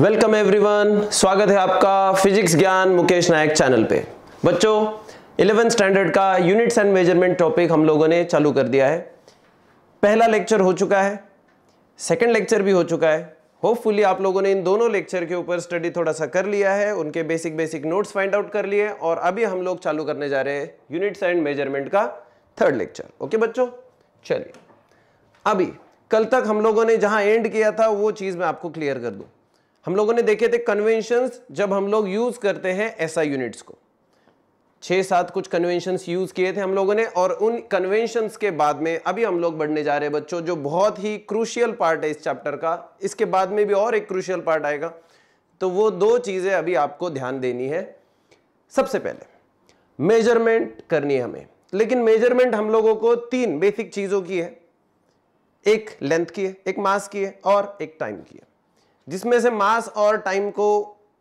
Welcome everyone स्वागत है आपका फिजिक्स ज्ञान मुकेश नायक चैनल पे बच्चों इलेवेंथ स्टैंडर्ड का यूनिट्स एंड मेजरमेंट टॉपिक हम लोगों ने चालू कर दिया है पहला लेक्चर हो चुका है सेकंड लेक्चर भी हो चुका है होपफुली आप लोगों ने इन दोनों लेक्चर के ऊपर स्टडी थोड़ा सा कर लिया है उनके basic basic notes find out कर लिए और अभी हम लोग चालू करने जा रहे हैं यूनिट्स एंड मेजरमेंट का थर्ड लेक्चर ओके बच्चों चलिए अभी कल तक हम लोगों ने जहां एंड किया था वो चीज़ मैं आपको क्लियर कर दूँ हम लोगों ने देखे थे कन्वेंशंस जब हम लोग यूज़ करते हैं ऐसा यूनिट्स को छह सात कुछ कन्वेंशंस यूज़ किए थे हम लोगों ने और उन कन्वेंशंस के बाद में अभी हम लोग बढ़ने जा रहे हैं बच्चों जो बहुत ही क्रूशियल पार्ट है इस चैप्टर का इसके बाद में भी और एक क्रूशियल पार्ट आएगा तो वो दो चीज़ें अभी आपको ध्यान देनी है सबसे पहले मेजरमेंट करनी है हमें लेकिन मेजरमेंट हम लोगों को तीन बेसिक चीज़ों की है एक लेंथ की है एक मास की है और एक टाइम की है जिसमें से मास और टाइम को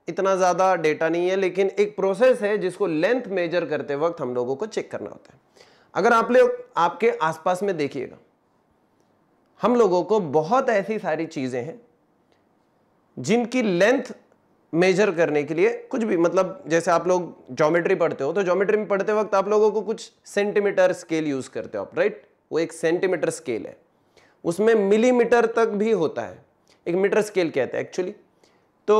इतना ज़्यादा डेटा नहीं है लेकिन एक प्रोसेस है जिसको लेंथ मेजर करते वक्त हम लोगों को चेक करना होता है अगर आप लोग आपके आसपास में देखिएगा हम लोगों को बहुत ऐसी सारी चीज़ें हैं जिनकी लेंथ मेजर करने के लिए कुछ भी मतलब जैसे आप लोग ज्योमेट्री पढ़ते हो तो ज्योमेट्री में पढ़ते वक्त आप लोगों को कुछ सेंटीमीटर स्केल यूज़ करते हो आप राइट वो एक सेंटीमीटर स्केल है उसमें मिलीमीटर तक भी होता है एक मीटर स्केल कहते हैं एक्चुअली तो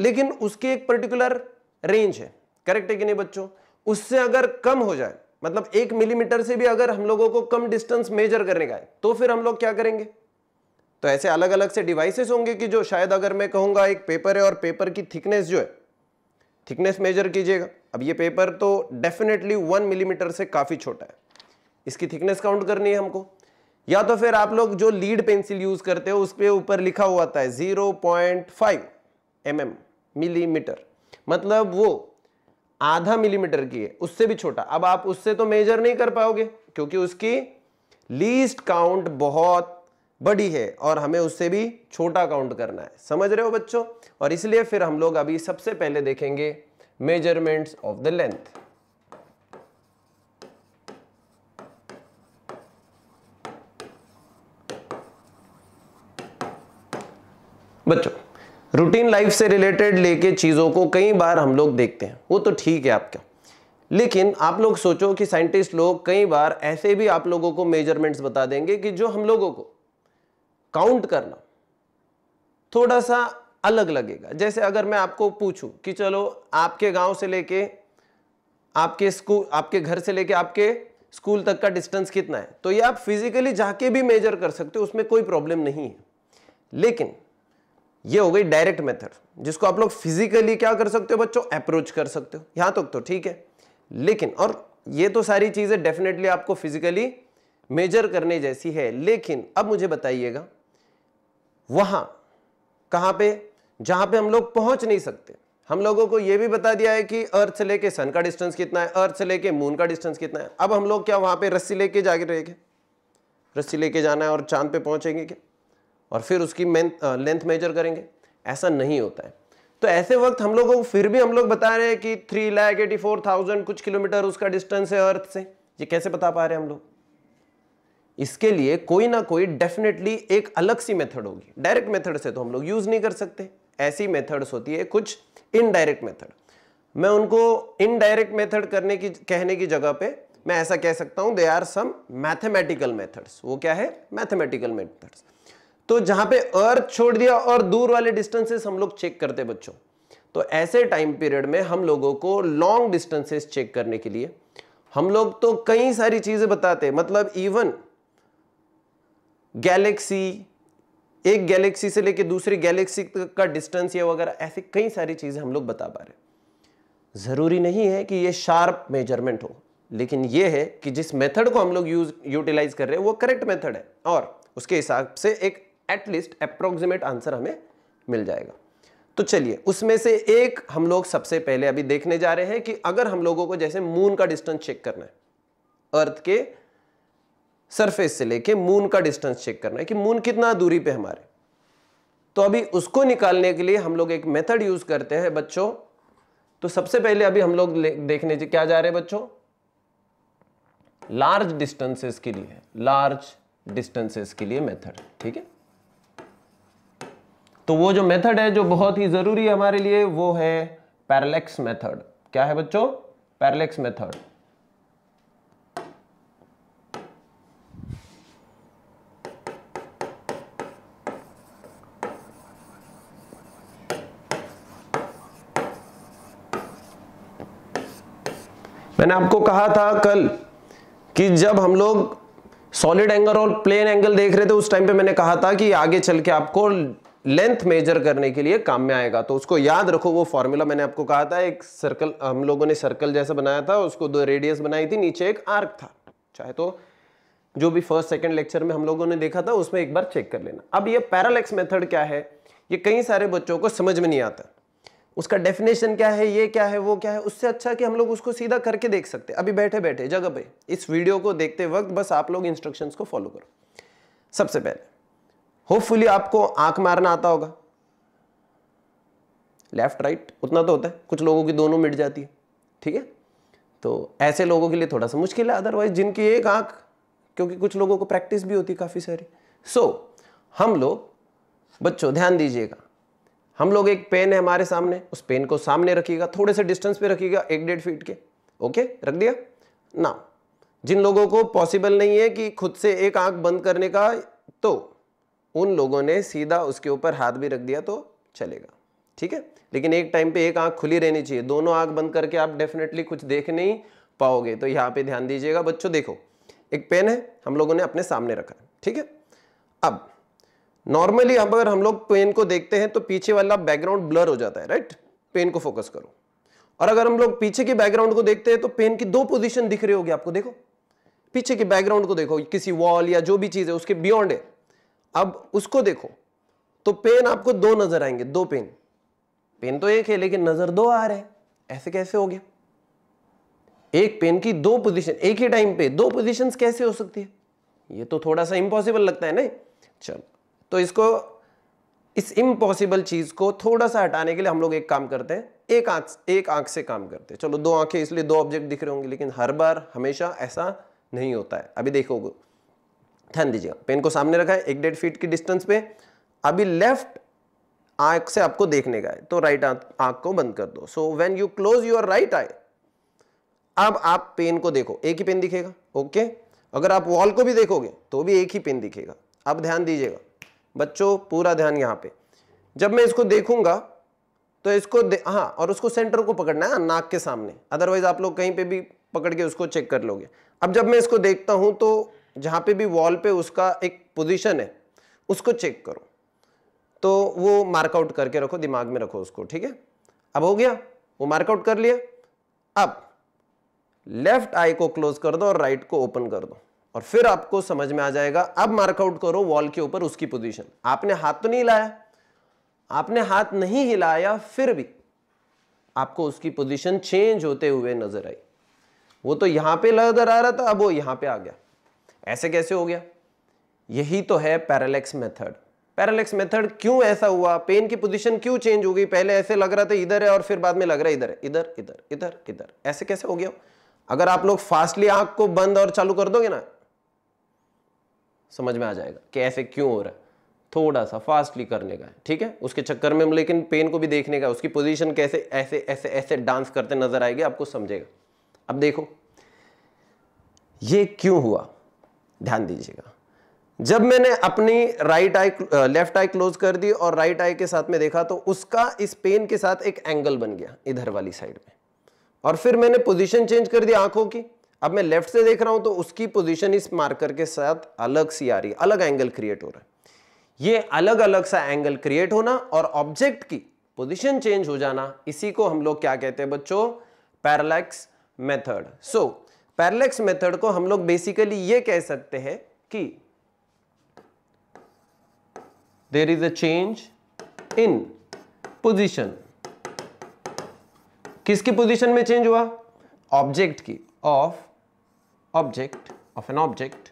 लेकिन उसकी एक पर्टिकुलर रेंज है करेक्ट है कि नहीं बच्चों उससे अगर कम हो जाए मतलब एक मिलीमीटर से भी अगर हम लोगों को कम डिस्टेंस मेजर करने का है तो फिर हम लोग क्या करेंगे तो ऐसे अलग अलग से डिवाइसेस होंगे कि जो शायद अगर मैं कहूंगा एक पेपर है और पेपर की थिकनेस जो है थिकनेस मेजर कीजिएगा अब ये पेपर तो डेफिनेटली वन मिलीमीटर से काफ़ी छोटा है इसकी थिकनेस काउंट करनी है हमको या तो फिर आप लोग जो लीड पेंसिल यूज करते हो उसके ऊपर लिखा हुआ था है zero point five M M millimetre मतलब वो आधा मिलीमीटर की है उससे भी छोटा अब आप उससे तो मेजर नहीं कर पाओगे क्योंकि उसकी लीस्ट काउंट बहुत बड़ी है और हमें उससे भी छोटा काउंट करना है समझ रहे हो बच्चों और इसलिए फिर हम लोग अभी सबसे पहले देखेंगे मेजरमेंट्स ऑफ द लेंथ बच्चों रूटीन लाइफ से रिलेटेड लेके चीज़ों को कई बार हम लोग देखते हैं वो तो ठीक है आपका लेकिन आप लोग सोचो कि साइंटिस्ट लोग कई बार ऐसे भी आप लोगों को मेजरमेंट्स बता देंगे कि जो हम लोगों को काउंट करना थोड़ा सा अलग लगेगा जैसे अगर मैं आपको पूछूं कि चलो आपके गांव से लेके आपके स्कूल आपके घर से लेके आपके स्कूल तक का डिस्टेंस कितना है तो ये आप फिजिकली जाके भी मेजर कर सकते हो उसमें कोई प्रॉब्लम नहीं है लेकिन ये हो गई डायरेक्ट मेथड जिसको आप लोग फिजिकली क्या कर सकते हो बच्चों अप्रोच कर सकते हो यहां तक तो ठीक है लेकिन और ये तो सारी चीजें डेफिनेटली आपको फिजिकली मेजर करने जैसी है लेकिन अब मुझे बताइएगा वहां कहां पे जहां पे हम लोग पहुंच नहीं सकते हम लोगों को यह भी बता दिया है कि अर्थ से लेके सन का डिस्टेंस कितना है अर्थ से लेके मून का डिस्टेंस कितना है अब हम लोग क्या वहां पे रस्सी लेके जाके रहेंगे रस्सी लेके जाना है और चांद पे पहुंचेंगे क्या और फिर उसकी लेंथ मेजर करेंगे ऐसा नहीं होता है तो ऐसे वक्त हम लोगों को फिर भी हम लोग बता रहे हैं कि three lakh eighty four thousand कुछ किलोमीटर उसका डिस्टेंस है अर्थ से ये कैसे बता पा रहे हैं हम लोग इसके लिए कोई ना कोई डेफिनेटली एक अलग सी मेथड होगी डायरेक्ट मेथड से तो हम लोग यूज नहीं कर सकते ऐसी मेथड्स होती है कुछ इनडायरेक्ट मेथड मैं उनको इनडायरेक्ट मेथड करने की कहने की जगह पे मैं ऐसा कह सकता हूं they are some mathematical methods वो क्या है मैथमेटिकल मेथड्स तो जहां पे अर्थ छोड़ दिया और दूर वाले डिस्टेंसेस हम लोग चेक करते बच्चों तो ऐसे टाइम पीरियड में हम लोगों को लॉन्ग डिस्टेंसेस चेक करने के लिए हम लोग तो कई सारी चीज़ें बताते मतलब इवन गैलेक्सी एक गैलेक्सी से लेके दूसरी गैलेक्सी का डिस्टेंस या वगैरह ऐसी कई सारी चीज़ें हम लोग बता पा रहे ज़रूरी नहीं है कि ये शार्प मेजरमेंट हो लेकिन ये है कि जिस मेथड को हम लोग यूज यूटिलाइज कर रहे हैं वो करेक्ट मेथड है और उसके हिसाब से एक एटलीस्ट अप्रोक्सीमेट आंसर हमें मिल जाएगा तो चलिए उसमें से एक हम लोग सबसे पहले अभी देखने जा रहे हैं कि अगर हम लोगों को जैसे मून का डिस्टेंस चेक करना है अर्थ के सरफेस से लेके मून का डिस्टेंस चेक करना है कि मून कितना दूरी पे हमारे तो अभी उसको निकालने के लिए हम लोग एक मेथड यूज करते हैं बच्चों तो सबसे पहले अभी हम लोग देखने क्या जा रहे हैं बच्चों लार्ज डिस्टेंसेस के लिए लार्ज डिस्टेंसेस के लिए मेथड ठीक है तो वो जो मेथड है जो बहुत ही ज़रूरी है हमारे लिए वो है पैरलेक्स मेथड क्या है बच्चों पैरलेक्स मेथड मैंने आपको कहा था कल कि जब हम लोग सॉलिड एंगल और प्लेन एंगल देख रहे थे उस टाइम पे मैंने कहा था कि आगे चल के आपको लेंथ मेजर करने के लिए काम में आएगा तो उसको याद रखो वो फॉर्मूला मैंने आपको कहा था एक सर्कल हम लोगों ने सर्कल जैसा बनाया था उसको दो रेडियस बनाई थी नीचे एक आर्क था चाहे तो जो भी फर्स्ट सेकंड लेक्चर में हम लोगों ने देखा था उसमें एक बार चेक कर लेना अब ये पैरालेक्स मेथड क्या है ये कई सारे बच्चों को समझ में नहीं आता उसका डेफिनेशन क्या है ये क्या है वो क्या है उससे अच्छा कि हम लोग उसको सीधा करके देख सकते अभी बैठे बैठे जगह पे इस वीडियो को देखते वक्त बस आप लोग इंस्ट्रक्शंस को फॉलो करो सबसे पहले होपफुली आपको आंख मारना आता होगा लेफ्ट राइट उतना तो होता है कुछ लोगों की दोनों मिट जाती है ठीक है तो ऐसे लोगों के लिए थोड़ा सा मुश्किल है अदरवाइज जिनकी एक आंख क्योंकि कुछ लोगों को प्रैक्टिस भी होती है काफ़ी सारी सो so, हम लोग बच्चों ध्यान दीजिएगा हम लोग एक पेन है हमारे सामने उस पेन को सामने रखिएगा थोड़े से डिस्टेंस पे रखिएगा एक डेढ़ फीट के ओके रख दिया ना जिन लोगों को पॉसिबल नहीं है कि खुद से एक आंख बंद करने का तो उन लोगों ने सीधा उसके ऊपर हाथ भी रख दिया तो चलेगा ठीक है लेकिन एक टाइम पे एक आंख खुली रहनी चाहिए दोनों आंख बंद करके आप डेफिनेटली कुछ देख नहीं पाओगे तो यहां पे ध्यान दीजिएगा बच्चों देखो एक पेन है हम लोगों ने अपने सामने रखा है ठीक है अब नॉर्मली अब अगर हम लोग पेन को देखते हैं तो पीछे वाला बैकग्राउंड ब्लर हो जाता है राइट पेन को फोकस करो और अगर हम लोग पीछे के बैकग्राउंड को देखते हैं तो पेन की दो पोजिशन दिख रही होगी आपको देखो पीछे के बैकग्राउंड को देखो किसी वॉल या जो भी चीज है उसके बियॉन्ड है अब उसको देखो तो पेन आपको दो नजर आएंगे दो पेन पेन तो एक है लेकिन नजर दो आ रहे हैं ऐसे कैसे हो गया एक पेन की दो पोजीशन एक ही टाइम पे दो पोजीशन कैसे हो सकती है ये तो थोड़ा सा इम्पॉसिबल लगता है ना चलो तो इसको इस इम्पॉसिबल चीज को थोड़ा सा हटाने के लिए हम लोग एक काम करते हैं एक आंख एक आंख से काम करते हैं चलो दो आंखें इसलिए दो ऑब्जेक्ट दिख रहे होंगे लेकिन हर बार हमेशा ऐसा नहीं होता है अभी देखोगे ध्यान दीजिएगा पेन को सामने रखा है एक डेढ़ फीट की डिस्टेंस पे अभी लेफ्ट आंख से आपको देखने का है तो राइट आंख को बंद कर दो so when you close your right eye अब आप पेन को देखो एक ही पेन दिखेगा ओके okay? अगर आप वॉल को भी देखोगे तो भी एक ही पेन दिखेगा अब ध्यान दीजिएगा बच्चों पूरा ध्यान यहाँ पे जब मैं इसको देखूंगा तो इसको हाँ और उसको सेंटर को पकड़ना है हाँ, नाक के सामने अदरवाइज आप लोग कहीं पे भी पकड़ के उसको चेक कर लोगे अब जब मैं इसको देखता हूं तो जहाँ पे भी वॉल पे उसका एक पोजीशन है उसको चेक करो तो वो मार्कआउट करके रखो दिमाग में रखो उसको ठीक है अब हो गया वो मार्कआउट कर लिया अब लेफ्ट आई को क्लोज कर दो और राइट को ओपन कर दो और फिर आपको समझ में आ जाएगा अब मार्कआउट करो वॉल के ऊपर उसकी पोजीशन आपने हाथ तो नहीं हिलाया आपने हाथ नहीं हिलाया फिर भी आपको उसकी पोजीशन चेंज होते हुए नजर आई वो तो यहां पे नजर आ रहा था अब वो यहां पे आ गया ऐसे कैसे हो गया यही तो है पैरालेक्स मेथड पैरालेक्स मेथड क्यों ऐसा हुआ पेन की पोजीशन क्यों चेंज हो गई पहले ऐसे लग रहा था इधर है और फिर बाद में लग रहा है इधर है इधर इधर इधर इधर ऐसे कैसे हो गया अगर आप लोग फास्टली आंख को बंद और चालू कर दोगे ना समझ में आ जाएगा कि ऐसे क्यों हो रहा है थोड़ा सा फास्टली करने का ठीक है उसके चक्कर में लेकिन पेन को भी देखने का उसकी पोजिशन कैसे ऐसे ऐसे ऐसे डांस करते नजर आएगी आपको समझेगा अब देखो ये क्यों हुआ ध्यान दीजिएगा जब मैंने अपनी right eye left eye close कर दी और राइट आई के साथ में देखा तो उसका इस पेन के साथ एक एंगल बन गया इधर वाली साइड में और फिर मैंने पोजीशन चेंज कर दी आंखों की अब मैं लेफ्ट से देख रहा हूं तो उसकी पोजीशन इस मार्कर के साथ अलग सी आ रही है अलग एंगल क्रिएट हो रहा है ये अलग अलग सा एंगल क्रिएट होना और ऑब्जेक्ट की पोजिशन चेंज हो जाना इसी को हम लोग क्या कहते हैं बच्चों parallax method so parallax method को हम लोग बेसिकली ये कह सकते हैं कि there is a change in position किसकी पोजिशन में चेंज हुआ ऑब्जेक्ट की of object of an object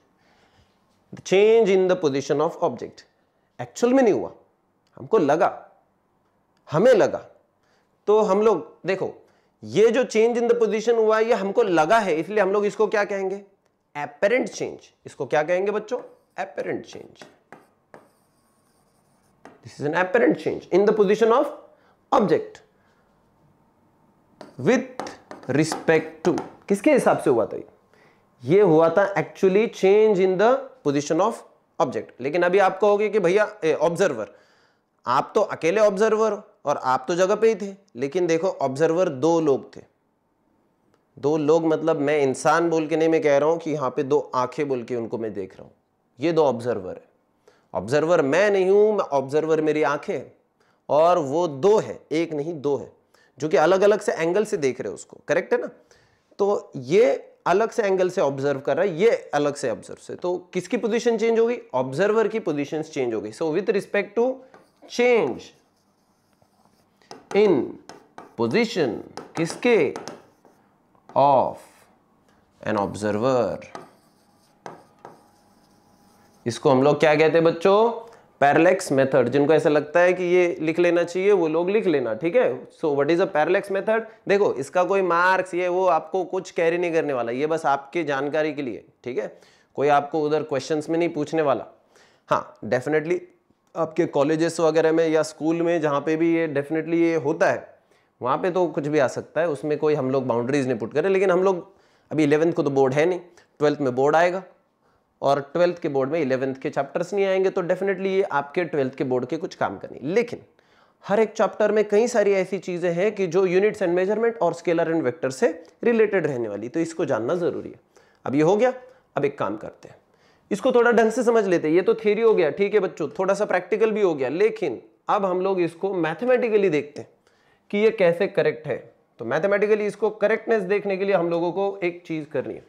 change in the position of object actual में नहीं हुआ हमको लगा हमें लगा तो हम लोग देखो ये जो चेंज इन द पोजिशन हुआ है ये हमको लगा है इसलिए हम लोग इसको क्या कहेंगे एपेरेंट चेंज इसको क्या कहेंगे बच्चों apparent change this is an apparent change in the position of object with respect to किसके हिसाब से हुआ था ये हुआ था actually change in the position of object लेकिन अभी आप कहोगे कि भैया ऑब्जर्वर आप तो अकेले ऑब्जर्वर हो और आप तो जगह पे ही थे लेकिन देखो ऑब्जर्वर दो लोग थे दो लोग मतलब मैं इंसान बोल के नहीं मैं कह रहा हूँ कि यहाँ पे दो आंखें बोल के उनको मैं देख रहा हूँ ये दो ऑब्जर्वर है ऑब्जर्वर मैं नहीं हूँ मैं ऑब्जर्वर मेरी आंखें हैं और वो दो है एक नहीं दो है जो कि अलग अलग से एंगल से देख रहे हो उसको करेक्ट है ना तो ये अलग से एंगल से ऑब्जर्व कर रहा है ये अलग से ऑब्जर्व से तो किसकी पोजीशन चेंज होगी ऑब्जर्वर की पोजीशंस चेंज होगी so with respect to change in position किसके ऑफ एन ऑब्जर्वर इसको हम लोग क्या कहते हैं बच्चों पैरलेक्स मेथड जिनको ऐसा लगता है कि ये लिख लेना चाहिए वो लोग लिख लेना ठीक है so what is a parallax method देखो इसका कोई मार्क्स ये वो आपको कुछ कैरी नहीं करने वाला ये बस आपकी जानकारी के लिए ठीक है कोई आपको उधर क्वेश्चंस में नहीं पूछने वाला हाँ डेफिनेटली आपके कॉलेजेस वगैरह में या स्कूल में जहाँ पे भी ये डेफिनेटली ये होता है वहाँ पे तो कुछ भी आ सकता है उसमें कोई हम लोग बाउंड्रीज नहीं पुट करें लेकिन हम लोग अभी इलेवंथ को तो बोर्ड है नहीं ट्वेल्थ में बोर्ड आएगा और ट्वेल्थ के बोर्ड में इलेवंथ के चैप्टर्स नहीं आएंगे तो डेफिनेटली ये आपके ट्वेल्थ के बोर्ड के कुछ काम करें लेकिन हर एक चैप्टर में कई सारी ऐसी चीज़ें हैं कि जो यूनिट्स एंड मेजरमेंट और स्केलर एंड वेक्टर से रिलेटेड रहने वाली तो इसको जानना ज़रूरी है अब ये हो गया अब एक काम करते हैं इसको थोड़ा ढंग से समझ लेते हैं ये तो थ्योरी हो गया ठीक है बच्चों थोड़ा सा प्रैक्टिकल भी हो गया लेकिन अब हम लोग इसको मैथमेटिकली देखते हैं कि ये कैसे करेक्ट है तो मैथमेटिकली इसको करेक्टनेस देखने के लिए हम लोगों को एक चीज करनी है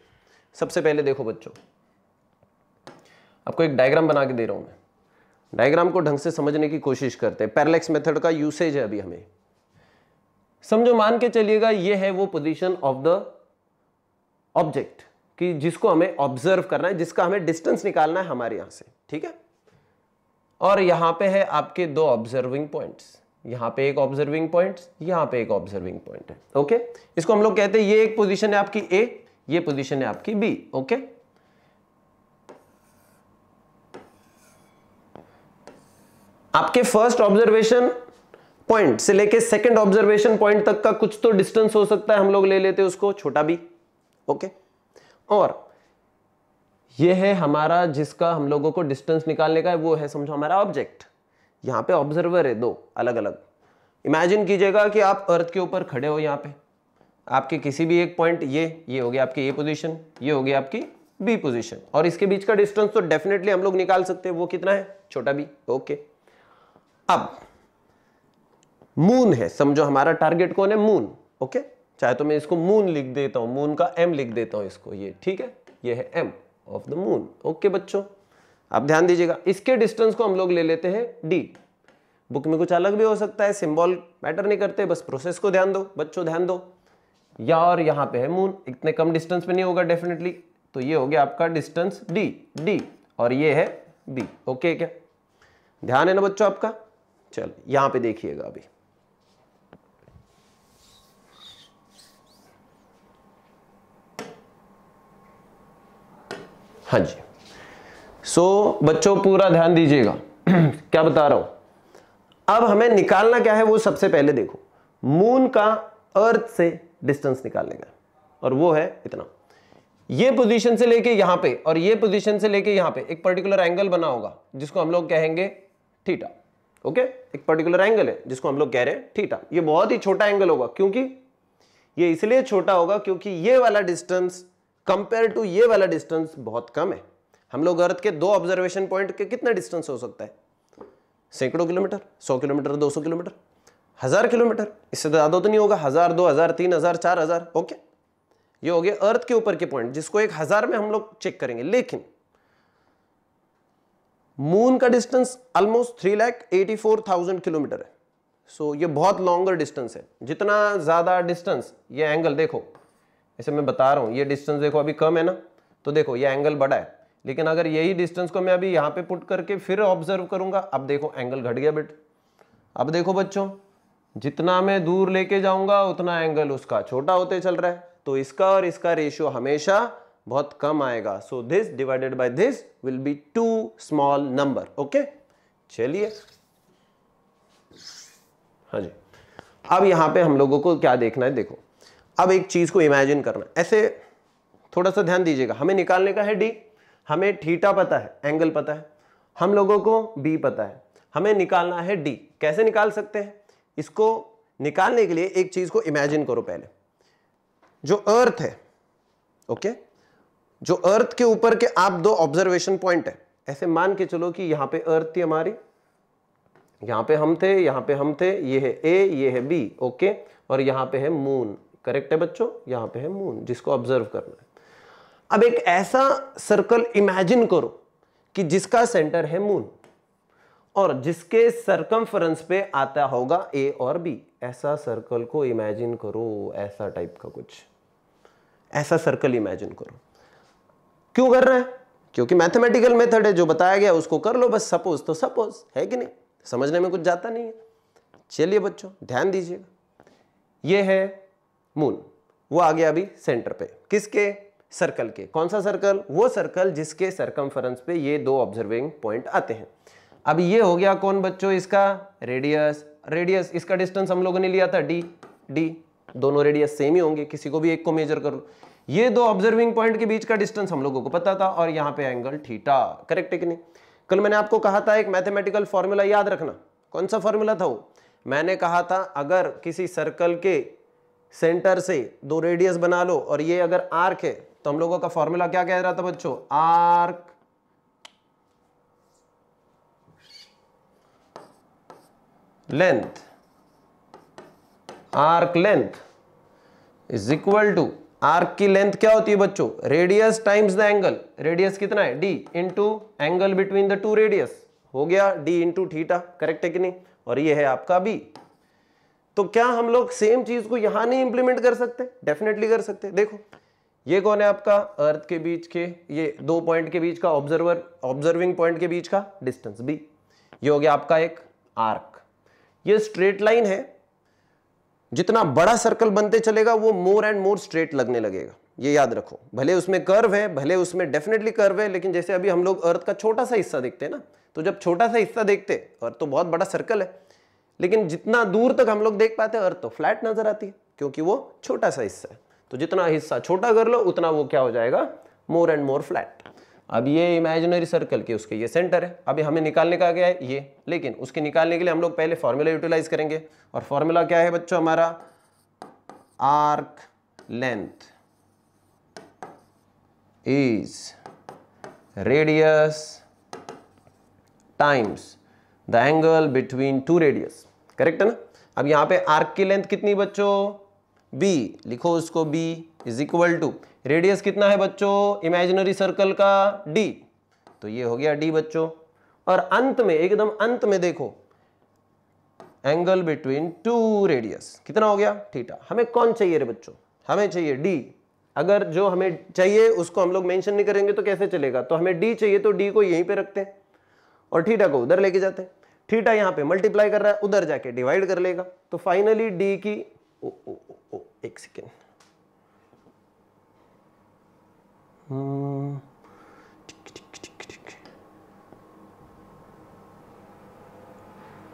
सबसे पहले देखो बच्चों आपको एक डायग्राम बना के दे रहा हूं मैं डायग्राम को ढंग से समझने की कोशिश करते हैं पैरलेक्स मेथड का यूसेज है अभी हमें समझो मान के चलिएगा ये है वो पोजीशन ऑफ द ऑब्जेक्ट कि जिसको हमें ऑब्जर्व करना है जिसका हमें डिस्टेंस निकालना है हमारे यहां से ठीक है और यहां पे है आपके दो ऑब्जर्विंग पॉइंट्स यहां पे एक ऑब्जर्विंग पॉइंट यहां पे एक ऑब्जर्विंग पॉइंट है ओके इसको हम लोग कहते हैं ये एक पोजिशन है आपकी ए ये पोजिशन है आपकी बी ओके आपके फर्स्ट ऑब्जर्वेशन पॉइंट से लेके सेकंड ऑब्जर्वेशन पॉइंट तक का कुछ तो डिस्टेंस हो सकता है हम लोग ले लेते हैं उसको छोटा भी ओके okay? और ये है हमारा जिसका हम लोगों को डिस्टेंस निकालने का है वो है समझो हमारा ऑब्जेक्ट यहाँ पे ऑब्जर्वर है दो अलग अलग इमेजिन कीजिएगा कि आप अर्थ के ऊपर खड़े हो यहाँ पे आपके किसी भी एक पॉइंट ये ये हो गया आपकी ए पोजीशन ये हो गया आपकी बी पोजीशन और इसके बीच का डिस्टेंस तो डेफिनेटली हम लोग निकाल सकते हैं वो कितना है छोटा बी ओके अब मून है समझो हमारा टारगेट कौन है मून ओके चाहे तो मैं इसको मून लिख देता हूँ मून का एम लिख देता हूँ इसको ये ठीक है ये है M of the moon okay बच्चों आप ध्यान दीजिएगा इसके डिस्टेंस को हम लोग ले लेते हैं डी बुक में कुछ अलग भी हो सकता है सिंबल मैटर नहीं करते बस प्रोसेस को ध्यान दो बच्चों ध्यान दो या और यहां पे है मून इतने कम डिस्टेंस पे नहीं होगा डेफिनेटली तो ये हो गया आपका डिस्टेंस डी डी और ये है बी ओके क्या ध्यान है ना बच्चों आपका चल यहां पे देखिएगा अभी हाँ जी सो so, बच्चों पूरा ध्यान दीजिएगा क्या बता रहा हूं अब हमें निकालना क्या है वो सबसे पहले देखो मून का अर्थ से डिस्टेंस निकालने का और वो है इतना ये पोजीशन से लेके यहां पे और ये पोजीशन से लेके यहां पे एक पर्टिकुलर एंगल बना होगा जिसको हम लोग कहेंगे थीटा ओके एक पर्टिकुलर एंगल है जिसको हम लोग कह रहे हैं थीटा ये बहुत ही छोटा एंगल होगा क्योंकि ये इसलिए छोटा होगा क्योंकि ये वाला डिस्टेंस कंपेयर टू ये वाला डिस्टेंस बहुत कम है हम लोग अर्थ के दो ऑब्जर्वेशन पॉइंट के कितना डिस्टेंस हो सकता है सैकड़ों किलोमीटर सौ किलोमीटर दो सौ किलोमीटर हजार किलोमीटर इससे तो ज्यादा तो नहीं होगा हजार दो हजार तीन हजार चार हजार ओके ये हो गया अर्थ के ऊपर के पॉइंट जिसको एक हजार में हम लोग चेक करेंगे लेकिन मून का distance almost three lakh eighty four thousand kilometre है सो so, ये बहुत लॉन्गर डिस्टेंस है जितना ज्यादा डिस्टेंस ये एंगल देखो ऐसे मैं बता रहा हूँ ये डिस्टेंस देखो अभी कम है ना तो देखो ये एंगल बड़ा है लेकिन अगर यही डिस्टेंस को मैं अभी यहाँ पे पुट करके फिर ऑब्जर्व करूँगा अब देखो एंगल घट गया बेट अब देखो बच्चों जितना मैं दूर लेके जाऊँगा उतना एंगल उसका छोटा होते चल रहा है तो इसका और इसका रेशियो हमेशा बहुत कम आएगा so this divided by this will be too small number okay चलिए हाँ जी अब यहाँ पे हम लोगों को क्या देखना है देखो अब एक चीज़ को इमेजिन करना ऐसे थोड़ा सा ध्यान दीजिएगा हमें निकालने का है डी हमें थीटा पता है एंगल पता है हम लोगों को बी पता है हमें निकालना है डी कैसे निकाल सकते हैं इसको निकालने के लिए एक चीज़ को इमेजिन करो पहले जो अर्थ है ओके जो अर्थ के ऊपर के आप दो ऑब्जर्वेशन पॉइंट है ऐसे मान के चलो कि यहां पे अर्थ थी हमारी यहां पे हम थे यहां पे हम थे ये है ए ये है बी ओके और यहां पे है मून करेक्ट है बच्चों यहां पे है मून जिसको ऑब्जर्व करना है अब एक ऐसा सर्कल इमेजिन करो कि जिसका सेंटर है मून और जिसके सर्कम पे आता होगा ए और बी ऐसा सर्कल को इमेजिन करो ऐसा टाइप का कुछ ऐसा सर्कल इमेजिन करो क्यों कर रहा है क्योंकि मैथमेटिकल मेथड है जो बताया गया उसको कर लो बस सपोज तो सपोज है कि नहीं समझने में कुछ जाता नहीं है चलिए बच्चों ध्यान दीजिएगा ये है मून वो आ गया अभी सेंटर पे किसके सर्कल के कौन सा सर्कल वो सर्कल जिसके सरकमफरेंस पे ये दो ऑब्जर्विंग पॉइंट आते हैं अब ये हो गया कौन बच्चों इसका रेडियस रेडियस इसका डिस्टेंस हम लोगों ने लिया था डी डी दोनों रेडियस सेम ही होंगे किसी को भी एक को मेजर कर लो ये दो ऑब्जर्विंग पॉइंट के बीच का डिस्टेंस हम लोगों को पता था और यहां पे एंगल थीटा करेक्ट है कि नहीं कल मैंने आपको कहा था एक मैथमेटिकल फॉर्मूला याद रखना कौन सा फॉर्मूला था वो मैंने कहा था अगर किसी सर्कल के सेंटर से दो रेडियस बना लो और ये अगर आर्क है तो हम लोगों का फॉर्मूला क्या कह रहा था बच्चों arc length arc length is equal to arc की लेंथ क्या होती है बच्चों radius times the angle radius कितना है D into angle between the two radius हो गया डी इंटू थीटा करेक्ट है कि नहीं और ये है आपका बी तो क्या हम लोग सेम चीज को यहां नहीं इंप्लीमेंट कर सकते डेफिनेटली कर सकते देखो ये कौन है आपका अर्थ के बीच के ये दो पॉइंट के बीच का ऑब्जर्वर ऑब्जर्विंग पॉइंट के बीच का डिस्टेंस बी ये हो गया आपका एक आर्क ये स्ट्रेट लाइन है जितना बड़ा सर्कल बनते चलेगा वो मोर एंड मोर स्ट्रेट लगने लगेगा ये याद रखो भले उसमें कर्व है भले उसमें डेफिनेटली कर्व है लेकिन जैसे अभी हम लोग अर्थ का छोटा सा हिस्सा देखते हैं ना तो जब छोटा सा हिस्सा देखते अर्थ तो बहुत बड़ा सर्कल है लेकिन जितना दूर तक हम लोग देख पाते हैं अर्थ तो फ्लैट नजर आती है क्योंकि वो छोटा सा हिस्सा है तो जितना हिस्सा छोटा कर लो उतना वो क्या हो जाएगा मोर एंड मोर फ्लैट अब ये इमेजिनरी सर्कल के उसके ये सेंटर है अभी हमें निकालने का गया है ये लेकिन उसके निकालने के लिए हम लोग पहले फॉर्मूला यूटिलाइज करेंगे और फॉर्मूला क्या है बच्चों हमारा arc length is radius times the angle between two radius correct है ना अब यहाँ पे आर्क की लेंथ कितनी बच्चों बी लिखो उसको B is equal to radius कितना है बच्चों इमेजिनरी सर्कल का डी तो ये हो गया डी बच्चों और अंत में एकदम अंत में देखो एंगल बिटवीन टू रेडियस कितना हो गया थीटा हमें कौन चाहिए रे बच्चों हमें चाहिए डी अगर जो हमें चाहिए उसको हम लोग मेंशन नहीं करेंगे तो कैसे चलेगा तो हमें डी चाहिए तो डी को यहीं पे रखते हैं और ठीठा को उधर लेके जाते हैं ठीठा यहाँ पे मल्टीप्लाई कर रहा है उधर जाके डिवाइड कर लेगा तो फाइनली डी की ओ, ओ, ओ, ओ, एक सेकेंड हम्म,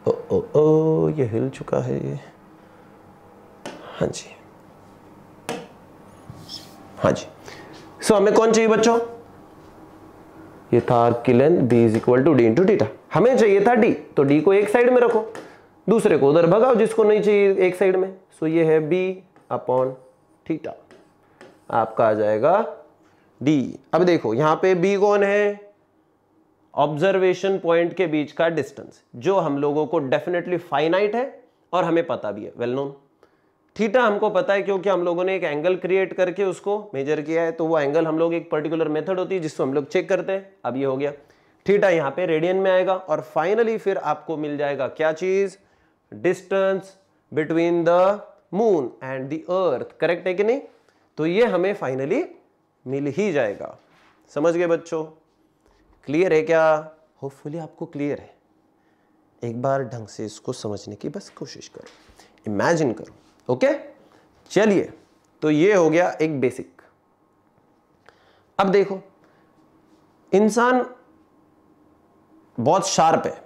ओ, ओ, ओ, ये हिल चुका है ये हाँ जी हाँ जी सो so, हमें कौन चाहिए बच्चों ये था आर्क की length B is equal to D into theta हमें चाहिए था डी तो डी को एक साइड में रखो दूसरे को उधर भगाओ जिसको नहीं चाहिए एक साइड में सो ये है बी अपॉन थीटा आपका आ जाएगा डी अब देखो यहाँ पे बी कौन है ऑब्जर्वेशन पॉइंट के बीच का डिस्टेंस जो हम लोगों को डेफिनेटली फाइनाइट है और हमें पता भी है वेल well नोन थीटा हमको पता है क्योंकि हम लोगों ने एक एंगल क्रिएट करके उसको मेजर किया है तो वो एंगल हम लोग एक पर्टिकुलर मेथड होती है जिसको हम लोग चेक करते हैं अब ये हो गया थीटा यहाँ पे रेडियन में आएगा और फाइनली फिर आपको मिल जाएगा क्या चीज distance between the moon and the earth correct है कि नहीं तो ये हमें फाइनली मिल ही जाएगा समझ गए बच्चों क्लियर है क्या होपफुली आपको क्लियर है एक बार ढंग से इसको समझने की बस कोशिश करो इमेजिन करो ओके चलिए तो ये हो गया एक बेसिक अब देखो इंसान बहुत शार्प है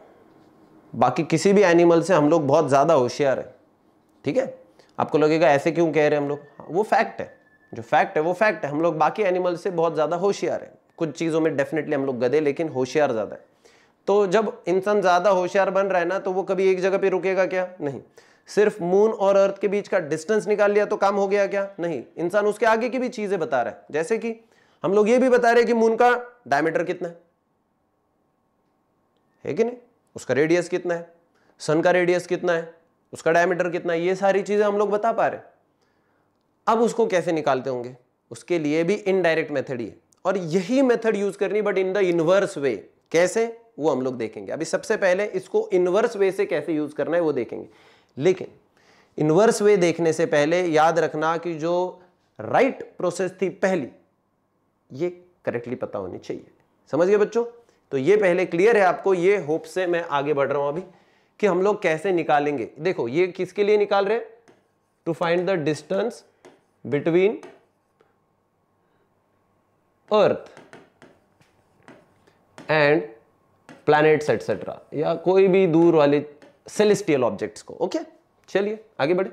बाकी किसी भी एनिमल से हम लोग बहुत ज़्यादा होशियार है ठीक है आपको लगेगा ऐसे क्यों कह रहे हैं हम लोग हाँ, वो फैक्ट है जो फैक्ट है वो फैक्ट है हम लोग बाकी एनिमल से बहुत ज़्यादा होशियार है कुछ चीज़ों में डेफिनेटली हम लोग गधे लेकिन होशियार ज़्यादा है तो जब इंसान ज़्यादा होशियार बन रहा है ना तो वो कभी एक जगह पे रुकेगा क्या नहीं सिर्फ मून और अर्थ के बीच का डिस्टेंस निकाल लिया तो काम हो गया क्या नहीं इंसान उसके आगे की भी चीजें बता रहा है जैसे कि हम लोग ये भी बता रहे हैं कि मून का डायमीटर कितना है है कि नहीं उसका रेडियस कितना है सन का रेडियस कितना है उसका डायमीटर कितना है ये सारी चीजें हम लोग बता पा रहे अब उसको कैसे निकालते होंगे उसके लिए भी इनडायरेक्ट मेथड ही है और यही मेथड यूज करनी but in the inverse way कैसे वो हम लोग देखेंगे अभी सबसे पहले इसको इनवर्स वे से कैसे यूज करना है वो देखेंगे लेकिन इनवर्स वे देखने से पहले याद रखना कि जो राइट प्रोसेस थी पहली ये करेक्टली पता होनी चाहिए समझ गए बच्चों तो ये पहले क्लियर है आपको ये होप से मैं आगे बढ़ रहा हूं अभी कि हम लोग कैसे निकालेंगे देखो ये किसके लिए निकाल रहे to find the distance between earth and planets etcetera या कोई भी दूर वाले सेलेस्टियल ऑब्जेक्ट्स को ओके चलिए आगे बढ़े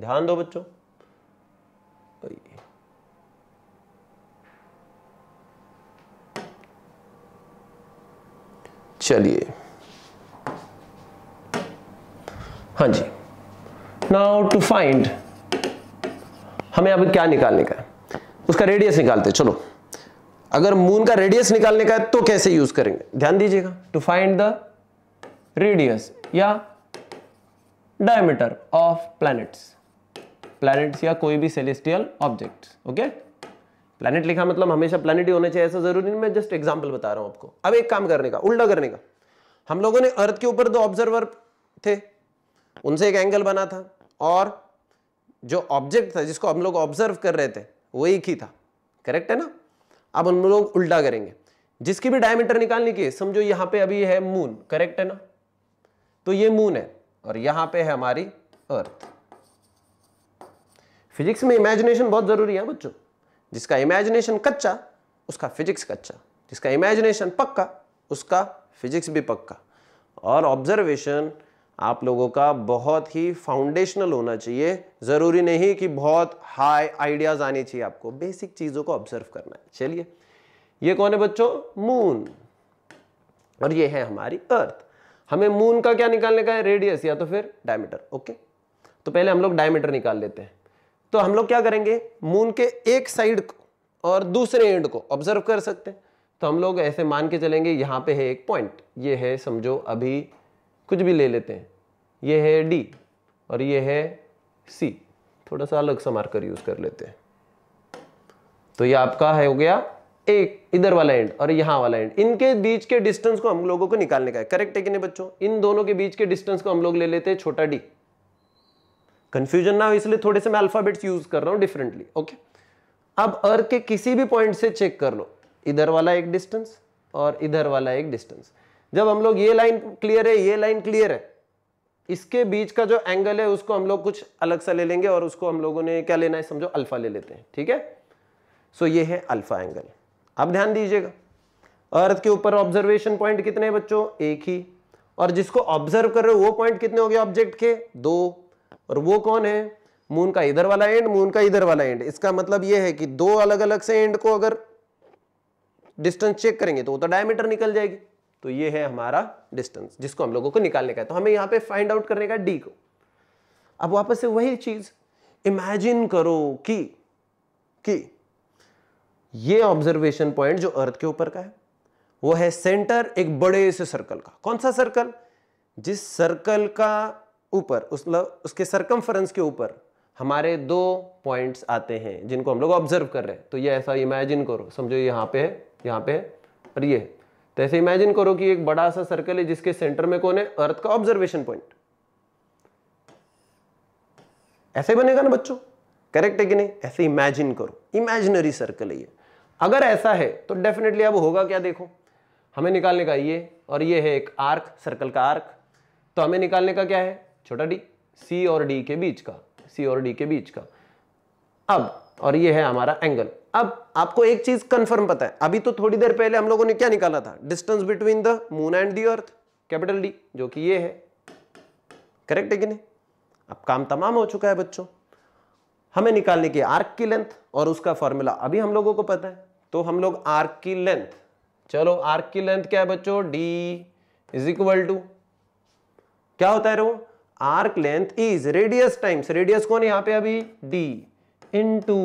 ध्यान दो बच्चों चलिए हाँ जी नाउ टू फाइंड हमें अब क्या निकालने का है उसका रेडियस निकालते चलो अगर मून का रेडियस निकालने का है तो कैसे यूज करेंगे ध्यान दीजिएगा टू फाइंड द रेडियस या डायमीटर ऑफ प्लैनेट्स प्लैनेट्स या कोई भी सेलेस्टियल ऑब्जेक्ट ओके प्लैनेट लिखा मतलब हमेशा प्लैनेट ही होने चाहिए ऐसा जरूरी नहीं मैं जस्ट एग्जांपल बता रहा हूं आपको अब एक काम करने का उल्टा करने का हम लोगों ने अर्थ के ऊपर दो ऑब्जर्वर थे उनसे एक एंगल बना था और जो ऑब्जेक्ट था जिसको हम लोग ऑब्जर्व कर रहे थे वो एक ही था करेक्ट है ना अब हम लोग उल्टा करेंगे जिसकी भी डायमीटर निकालने की समझो यहां पे अभी है मून करेक्ट है ना तो ये मून है और यहां पे है हमारी अर्थ फिजिक्स में इमेजिनेशन बहुत जरूरी है बच्चों जिसका इमेजिनेशन कच्चा उसका फिजिक्स कच्चा जिसका इमेजिनेशन पक्का उसका फिजिक्स भी पक्का और ऑब्जर्वेशन आप लोगों का बहुत ही फाउंडेशनल होना चाहिए ज़रूरी नहीं कि बहुत हाई आइडियाज़ आने चाहिए आपको बेसिक चीज़ों को ऑब्जर्व करना है चलिए ये कौन है बच्चों मून और ये है हमारी अर्थ हमें मून का क्या निकालने का है रेडियस या तो फिर डायमीटर ओके तो पहले हम लोग डायमीटर निकाल लेते हैं तो हम लोग क्या करेंगे मून के एक साइड को और दूसरे एंड को ऑब्जर्व कर सकते हैं तो हम लोग ऐसे मान के चलेंगे यहाँ पे है एक पॉइंट ये है समझो अभी कुछ भी ले लेते हैं ये है डी और ये है सी थोड़ा सा अलग सा मार्कर यूज़ कर लेते हैं तो ये आपका है हो गया एक इधर वाला एंड और यहां वाला एंड इनके बीच के डिस्टेंस को हम लोगों को निकालने का है करेक्ट है कि नहीं बच्चों इन दोनों के बीच के डिस्टेंस को हम लोग ले लेते हैं छोटा डी कंफ्यूजन ना हो इसलिए थोड़े से मैं अल्फाबेट्स यूज कर रहा हूँ डिफरेंटली ओके अब अर्थ के किसी भी पॉइंट से चेक कर लो इधर वाला एक डिस्टेंस और इधर वाला एक डिस्टेंस जब हम लोग ये लाइन क्लियर है ये लाइन क्लियर है इसके बीच का जो एंगल है उसको हम लोग कुछ अलग सा ले लेंगे और उसको हम लोगों ने क्या लेना है समझो अल्फा ले लेते हैं ठीक है सो so, ये है अल्फा एंगल अब ध्यान दीजिएगा अर्थ के ऊपर ऑब्जर्वेशन पॉइंट कितने हैं बच्चों एक ही और जिसको ऑब्जर्व कर रहे हो वो पॉइंट कितने हो गए ऑब्जेक्ट के दो और वो कौन है मून का इधर वाला एंड मून का इधर वाला एंड इसका मतलब ये है कि दो अलग अलग से एंड को अगर डिस्टेंस चेक करेंगे तो वो तो डायमीटर निकल जाएगी तो ये है हमारा डिस्टेंस जिसको हम लोगों को निकालने का है तो हमें यहां पे फाइंड आउट करने का डी को अब वापस से वही चीज इमेजिन करो कि कि ये ऑब्जर्वेशन पॉइंट जो अर्थ के ऊपर का है वो है सेंटर एक बड़े से सर्कल का कौन सा सर्कल जिस सर्कल का ऊपर उस उसके सरकमफरेंस के ऊपर हमारे दो पॉइंट्स आते हैं जिनको हम लोग ऑब्जर्व कर रहे हैं तो ये ऐसा इमेजिन करो समझो यहाँ पे है यहाँ पे है और ये है तो ऐसे इमेजिन करो कि एक बड़ा सा सर्कल है जिसके सेंटर में कौन है अर्थ का ऑब्जर्वेशन पॉइंट ऐसे बनेगा ना बच्चों करेक्ट है कि नहीं ऐसे इमेजिन करो इमेजिनरी सर्कल है ये अगर ऐसा है तो डेफिनेटली अब होगा क्या देखो हमें निकालने का ये और ये है एक आर्क सर्कल का आर्क तो हमें निकालने का क्या है छोटा डी सी और डी के बीच का सी और डी के बीच का अब और ये है हमारा एंगल अब आपको एक चीज कंफर्म पता है अभी तो थोड़ी देर पहले हम लोगों ने क्या निकाला था distance between the moon and the earth capital D जो कि ये है करेक्ट है कि नहीं अब काम तमाम हो चुका है बच्चों हमें निकालने की आर्क की लेंथ और उसका फॉर्मूला अभी हम लोगों को पता है तो हम लोग आर्क की लेंथ चलो आर्क की लेंथ क्या है बच्चों डी इज इक्वल टू क्या होता है रो arc length is radius times radius कौन यहां पे अभी D into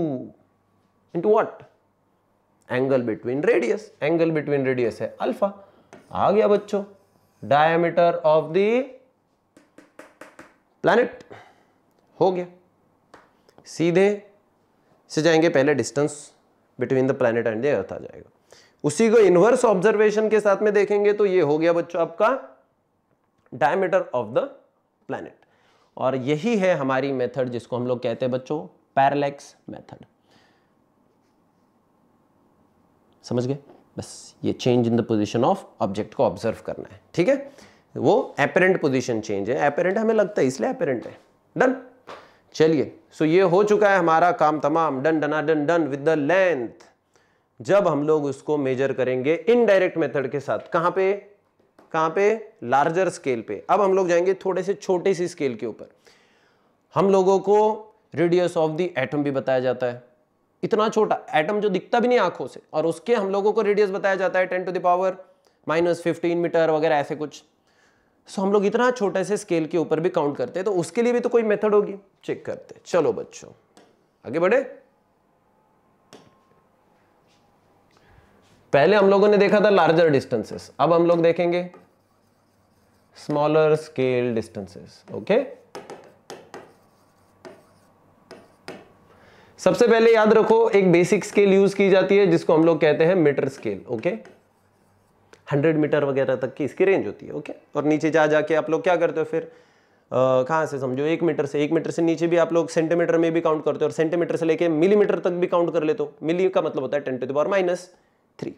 into what angle between radius angle between radius है अल्फा आ गया बच्चों डायमीटर ऑफ द प्लैनेट हो गया सीधे से जाएंगे पहले distance between the planet and the earth आ जाएगा उसी को इनवर्स ऑब्जर्वेशन के साथ में देखेंगे तो ये हो गया बच्चों आपका डायमीटर ऑफ द प्लैनेट और यही है हमारी मेथड जिसको हम लोग कहते हैं बच्चों पैरलैक्स मेथड समझ गए बस ये change in the position of object को ऑब्जर्व करना है ठीक है वो एपेरेंट पोजीशन चेंज है एपेरेंट हमें लगता है इसलिए एपेरेंट है डन चलिए सो ये हो चुका है हमारा काम तमाम डन डना done done with the length जब हम लोग उसको मेजर करेंगे इनडायरेक्ट मेथड के साथ कहां पे कहां पे लार्जर स्केल पे अब हम लोग जाएंगे थोड़े से छोटे सी स्केल के ऊपर हम लोगों को रेडियस ऑफ द एटम भी बताया जाता है इतना छोटा एटम जो दिखता भी नहीं आंखों से और उसके हम लोगों को रेडियस बताया जाता है ten to the power minus fifteen metre वगैरह ऐसे कुछ सो हम लोग इतना छोटे से स्केल के ऊपर भी काउंट करते हैं तो उसके लिए भी तो कोई मेथड होगी चेक करते चलो बच्चों आगे बढ़े पहले हम लोगों ने देखा था लार्जर डिस्टेंसेस अब हम लोग देखेंगे स्मॉलर स्केल डिस्टेंसेस ओके सबसे पहले याद रखो एक बेसिक स्केल यूज की जाती है जिसको हम लोग कहते हैं metre scale okay okay? Hundred metre वगैरह तक की इसकी रेंज होती है ओके और नीचे जा जाके आप लोग क्या करते हो फिर कहाँ से समझो एक मीटर से एक मीटर से नीचे भी आप लोग सेंटीमीटर में भी काउंट करते हो और सेंटीमीटर से लेके मिलीमीटर तक भी काउंट कर लेते हो मिली का मतलब होता है ten to the power minus three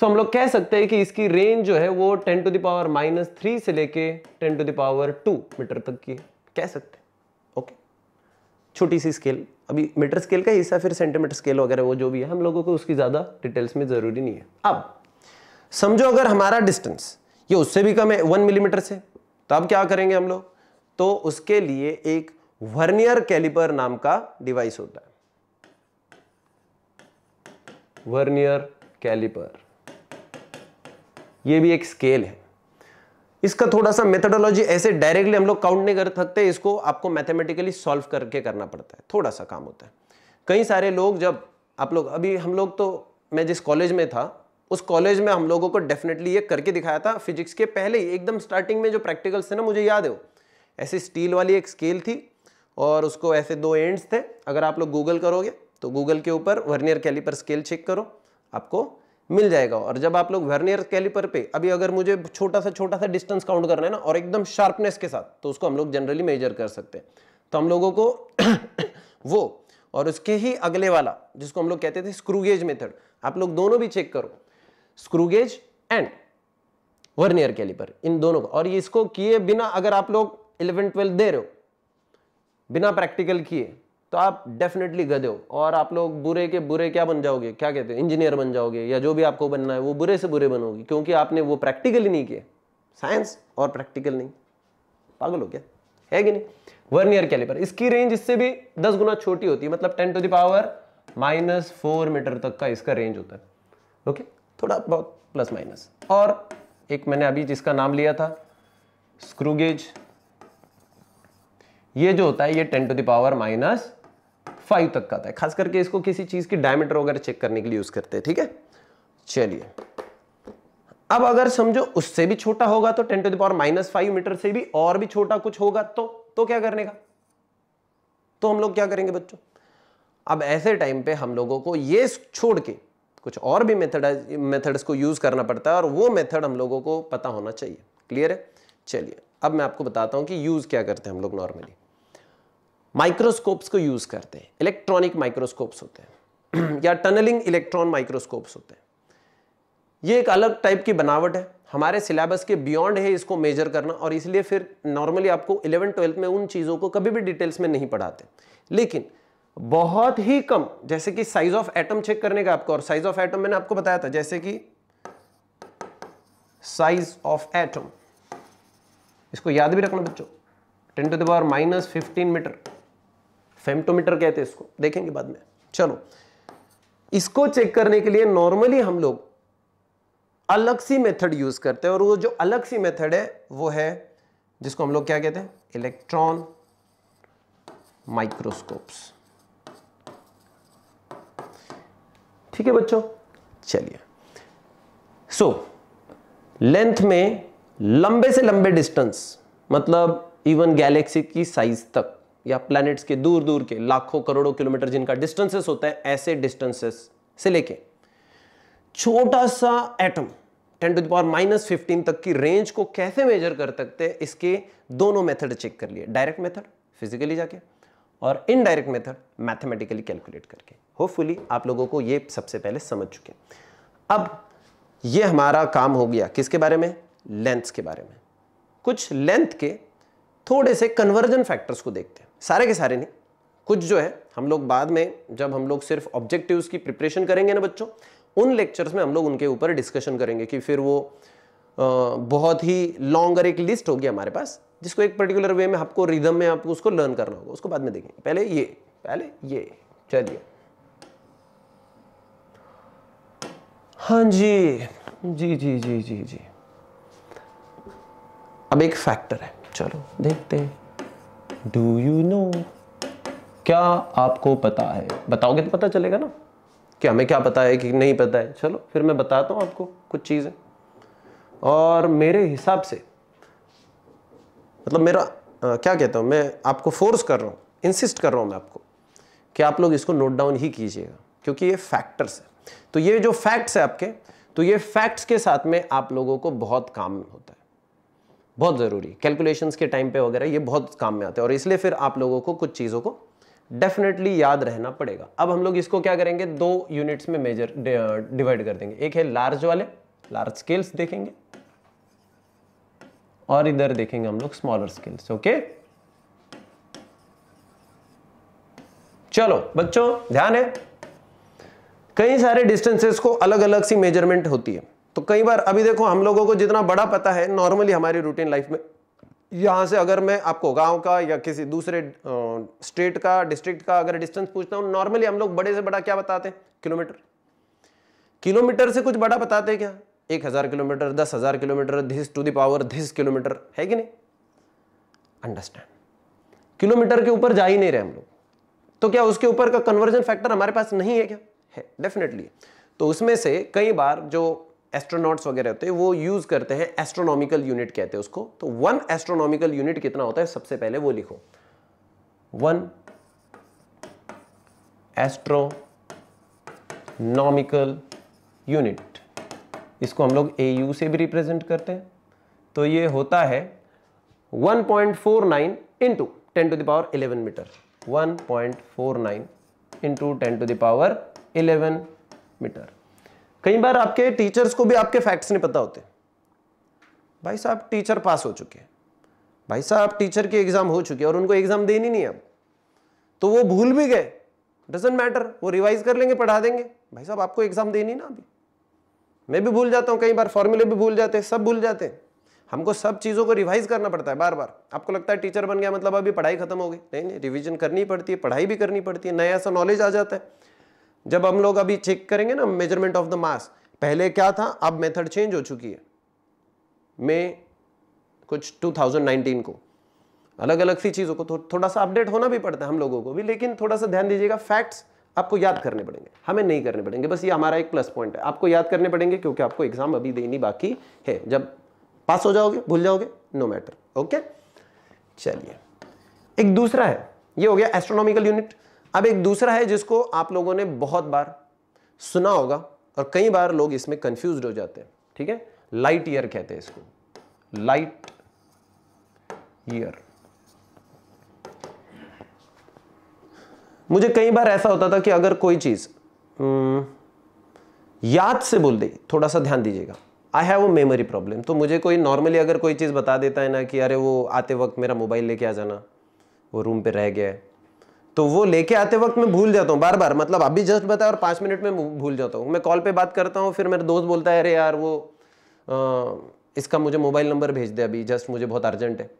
so हम लोग कह सकते हैं कि इसकी रेंज जो है वो ten to the power minus three से लेके ten to the power two metre तक की कह सकते हैं ओके छोटी सी स्केल अभी मीटर स्केल का हिस्सा फिर सेंटीमीटर स्केल वगैरह वो जो भी है हम लोगों को उसकी ज़्यादा डिटेल्स में ज़रूरी नहीं है अब समझो अगर हमारा डिस्टेंस ये उससे भी कम है वन मिलीमीटर से तो अब क्या करेंगे हम लोग तो उसके लिए एक वर्नियर कैलिपर नाम का डिवाइस होता है वर्नियर कैलिपर ये भी एक स्केल है इसका थोड़ा सा मेथडोलॉजी ऐसे डायरेक्टली हम लोग काउंट नहीं कर सकते इसको आपको मैथमेटिकली सॉल्व करके करना पड़ता है थोड़ा सा काम होता है कई सारे लोग जब आप लोग अभी हम लोग तो मैं जिस कॉलेज में था उस कॉलेज में हम लोगों को डेफिनेटली ये करके दिखाया था फिजिक्स के पहले ही एकदम स्टार्टिंग में जो प्रैक्टिकल्स थे ना मुझे याद है वो ऐसे स्टील वाली एक स्केल थी और उसको ऐसे दो एंड्स थे अगर आप लोग गूगल करोगे तो गूगल के ऊपर वर्नियर कैलीपर स्केल चेक करो आपको मिल जाएगा और जब आप लोग वर्नियर कैलीपर पे अभी अगर मुझे छोटा सा छोटा सा डिस्टेंस काउंट करना है ना और एकदम शार्पनेस के साथ तो उसको हम लोग जनरली मेजर कर सकते हैं तो हम लोगों को वो और उसके ही अगले वाला जिसको हम लोग कहते थे स्क्रूगेज मेथड आप लोग दोनों भी चेक करो स्क्रूगेज एंड वर्नियर कैलिपर इन दोनों को और इसको किए बिना अगर आप लोग इलेवन ट्वेल्थ दे रहे हो बिना प्रैक्टिकल किए तो आप डेफिनेटली गधे हो और आप लोग बुरे के बुरे क्या बन जाओगे क्या कहते हैं इंजीनियर बन जाओगे या जो भी आपको बनना है वो बुरे से बुरे बनोगे क्योंकि आपने वो प्रैक्टिकली नहीं किए साइंस और प्रैक्टिकल नहीं पागल हो क्या है कि नहीं वर्नियर कैलिपर इसकी रेंज इससे भी दस गुना छोटी होती है मतलब ten to the power minus four metre तक का इसका रेंज होता है ओके थोड़ा बहुत प्लस माइनस और एक मैंने अभी जिसका नाम लिया था स्क्रूगेज ये जो होता है ये ten to the power minus five तक का आता है खास करके इसको किसी चीज की डायमीटर वगैरह चेक करने के लिए यूज करते हैं ठीक है चलिए अब अगर समझो उससे भी छोटा होगा तो ten to the power minus five metre से भी और भी छोटा कुछ होगा तो तो क्या करने का तो हम लोग क्या करेंगे बच्चों अब ऐसे टाइम पे हम लोगों को ये छोड़ के कुछ और भी मेथड मेथड्स को यूज़ करना पड़ता है और वो मेथड हम लोगों को पता होना चाहिए क्लियर है चलिए अब मैं आपको बताता हूँ कि यूज़ क्या करते हैं हम लोग नॉर्मली माइक्रोस्कोप्स को यूज़ करते हैं इलेक्ट्रॉनिक माइक्रोस्कोप्स होते हैं या टनलिंग इलेक्ट्रॉन माइक्रोस्कोप्स होते हैं ये एक अलग टाइप की बनावट है हमारे सिलेबस के बियॉन्ड है इसको मेजर करना और इसलिए फिर नॉर्मली आपको इलेवन ट्वेल्थ में उन चीज़ों को कभी भी डिटेल्स में नहीं पढ़ाते लेकिन बहुत ही कम जैसे कि साइज ऑफ एटम चेक करने का आपको और साइज ऑफ एटम मैंने आपको बताया था जैसे कि साइज ऑफ एटम इसको याद भी रखना बच्चों ten to the minus fifteen metre femtometre कहते हैं इसको देखेंगे बाद में चलो इसको चेक करने के लिए नॉर्मली हम लोग अलग सी मेथड यूज करते हैं और वो जो अलग सी मेथड है वो है जिसको हम लोग क्या कहते हैं इलेक्ट्रॉन माइक्रोस्कोप्स ठीक है बच्चों चलिए सो लेंथ में लंबे से लंबे डिस्टेंस मतलब इवन गैलेक्सी की साइज तक या प्लैनेट्स के दूर दूर के लाखों करोड़ों किलोमीटर जिनका डिस्टेंसेस होता है ऐसे डिस्टेंसेस से लेके छोटा सा atom 10 to power minus fifteen तक की रेंज को कैसे मेजर कर सकते हैं इसके दोनों मेथड चेक कर लिए डायरेक्ट मेथड फिजिकली जाके और इनडायरेक्ट मेथड मैथमेटिकली कैलकुलेट करके होपफुली आप लोगों को ये सबसे पहले समझ चुके अब ये हमारा काम हो गया किसके बारे में लेंथ के बारे में कुछ लेंथ के थोड़े से कन्वर्जन फैक्टर्स को देखते हैं सारे के सारे नहीं कुछ जो है हम लोग बाद में जब हम लोग सिर्फ ऑब्जेक्टिव्स की प्रिपरेशन करेंगे ना बच्चों उन लेक्चर्स में हम लोग उनके ऊपर डिस्कशन करेंगे कि फिर वो बहुत ही लॉन्गर एक लिस्ट होगी हमारे पास जिसको एक पर्टिकुलर वे में आपको रिदम में आपको उसको लर्न करना होगा उसको बाद में देखेंगे पहले ये पहले ये चलिए हाँ जी जी जी जी जी जी अब एक फैक्टर है चलो देखते हैं डू यू नो क्या आपको पता है बताओगे तो पता चलेगा ना कि हमें क्या पता है कि नहीं पता है चलो फिर मैं बताता हूँ आपको कुछ चीज़ें और मेरे हिसाब से मतलब मेरा आ, क्या कहता हूँ मैं आपको फोर्स कर रहा हूँ इंसिस्ट कर रहा हूँ मैं आपको कि आप लोग इसको नोट डाउन ही कीजिएगा क्योंकि ये फैक्टर्स है तो ये जो फैक्ट्स है आपके तो ये फैक्ट्स के साथ में आप लोगों को बहुत काम होता है बहुत ज़रूरी कैलकुलेशंस के टाइम पे वगैरह ये बहुत काम में आते हैं और इसलिए फिर आप लोगों को कुछ चीज़ों को डेफिनेटली याद रहना पड़ेगा अब हम लोग इसको क्या करेंगे दो यूनिट्स में मेजर डिवाइड कर देंगे एक है लार्ज वाले लार्ज स्केल्स देखेंगे और इधर देखेंगे हम लोग स्मॉलर स्केल्स ओके चलो बच्चों ध्यान है कई सारे डिस्टेंसेस को अलग अलग सी मेजरमेंट होती है तो कई बार अभी देखो हम लोगों को जितना बड़ा पता है नॉर्मली हमारी रूटीन लाइफ में यहाँ से अगर मैं आपको गांव का या किसी दूसरे स्टेट का डिस्ट्रिक्ट का अगर डिस्टेंस पूछता हूँ नॉर्मली हम लोग बड़े से बड़ा क्या बताते हैं किलोमीटर किलोमीटर से कुछ बड़ा बताते हैं क्या एक हज़ार किलोमीटर दस हज़ार किलोमीटर this to the power this kilometre है कि नहीं अंडरस्टैंड किलोमीटर के ऊपर जा ही नहीं रहे हम लोग तो क्या उसके ऊपर का कन्वर्जन फैक्टर हमारे पास नहीं है क्या है डेफिनेटली तो उसमें से कई बार जो एस्ट्रोनॉट्स वगैरह होते हैं वो यूज़ करते हैं एस्ट्रोनॉमिकल यूनिट कहते हैं उसको तो वन एस्ट्रोनॉमिकल यूनिट कितना होता है सबसे पहले वो लिखो वन एस्ट्रोनॉमिकल यूनिट इसको हम लोग ए यू से भी रिप्रेजेंट करते हैं तो ये होता है 1.49 point four nine into ten to the power eleven metre 1.49 point four nine into ten to the power eleven metre कई बार आपके टीचर्स को भी आपके फैक्ट्स नहीं पता होते भाई साहब टीचर पास हो चुके हैं भाई साहब टीचर की एग्जाम हो चुकी है और उनको एग्जाम देनी नहीं अब तो वो भूल भी गए डजेंट मैटर वो रिवाइज कर लेंगे पढ़ा देंगे भाई साहब आपको एग्जाम देनी ना अभी मैं भी भूल जाता हूँ कई बार फॉर्मूले भी भूल जाते हैं सब भूल जाते हैं हमको सब चीज़ों को रिवाइज करना पड़ता है बार बार आपको लगता है टीचर बन गया मतलब अभी पढ़ाई खत्म हो गई नहीं नहीं रिविजन करनी पड़ती है पढ़ाई भी करनी पड़ती है नया ऐसा नॉलेज आ जाता है जब हम लोग अभी चेक करेंगे ना मेजरमेंट ऑफ द मास पहले क्या था अब मेथड चेंज हो चुकी है मई कुछ 2019 को अलग अलग सी चीज़ों को थो, थोड़ा सा अपडेट होना भी पड़ता है हम लोगों को भी लेकिन थोड़ा सा ध्यान दीजिएगा फैक्ट्स आपको याद करने पड़ेंगे हमें नहीं करने पड़ेंगे बस ये हमारा एक प्लस पॉइंट है आपको याद करने पड़ेंगे क्योंकि आपको एग्जाम अभी देनी बाकी है जब पास हो जाओगे भूल जाओगे नो मैटर ओके चलिए एक दूसरा है ये हो गया एस्ट्रोनॉमिकल यूनिट अब एक दूसरा है जिसको आप लोगों ने बहुत बार सुना होगा और कई बार लोग इसमें कंफ्यूज हो जाते हैं ठीक है लाइट ईयर कहते हैं इसको लाइट ईयर मुझे कई बार ऐसा होता था कि अगर कोई चीज हम्म, याद से बोल दे थोड़ा सा ध्यान दीजिएगा I have a memory problem तो मुझे कोई नॉर्मली अगर कोई चीज़ बता देता है ना कि अरे वो आते वक्त मेरा मोबाइल लेके आ जाना वो रूम पे रह गया है तो वो लेके आते वक्त मैं भूल जाता हूँ बार बार मतलब अभी जस्ट बताया और पाँच मिनट में भूल जाता हूँ मैं कॉल पे बात करता हूँ फिर मेरा दोस्त बोलता है अरे यार वो आ, इसका मुझे मोबाइल नंबर भेज दे अभी जस्ट मुझे बहुत अर्जेंट है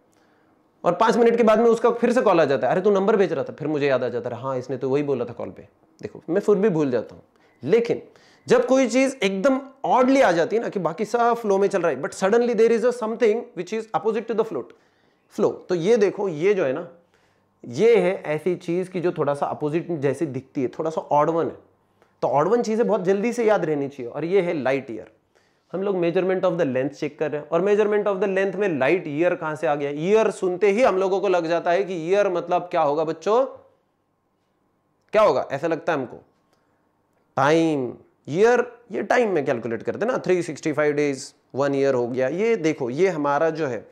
और पाँच मिनट के बाद में उसका फिर से कॉल आ जाता है अरे तू नंबर भेज रहा था फिर मुझे याद आ जाता है हाँ इसने तो वही बोला था कॉल पर देखो मैं फिर भी भूल जाता हूँ लेकिन जब कोई चीज़ एकदम ऑडली आ जाती है ना कि बाकी सब फ्लो में चल रहा है but suddenly there is a something which is opposite to the float flow तो ये देखो ये जो है ना ये है ऐसी चीज़ की जो थोड़ा सा अपोजिट जैसी दिखती है थोड़ा सा ऑडवन है तो ऑडवन चीज़ें बहुत जल्दी से याद रहनी चाहिए और ये है लाइट ईयर हम लोग measurement of the length check कर रहे हैं और मेजरमेंट ऑफ द लेंथ में लाइट ईयर कहां से आ गया ईयर सुनते ही हम लोगों को लग जाता है कि ईयर मतलब क्या होगा बच्चों क्या होगा ऐसा लगता है हमको टाइम ईयर ये टाइम में कैलकुलेट करते ना फाइव डेज वन ईयर हो गया ये देखो ये हमारा जो है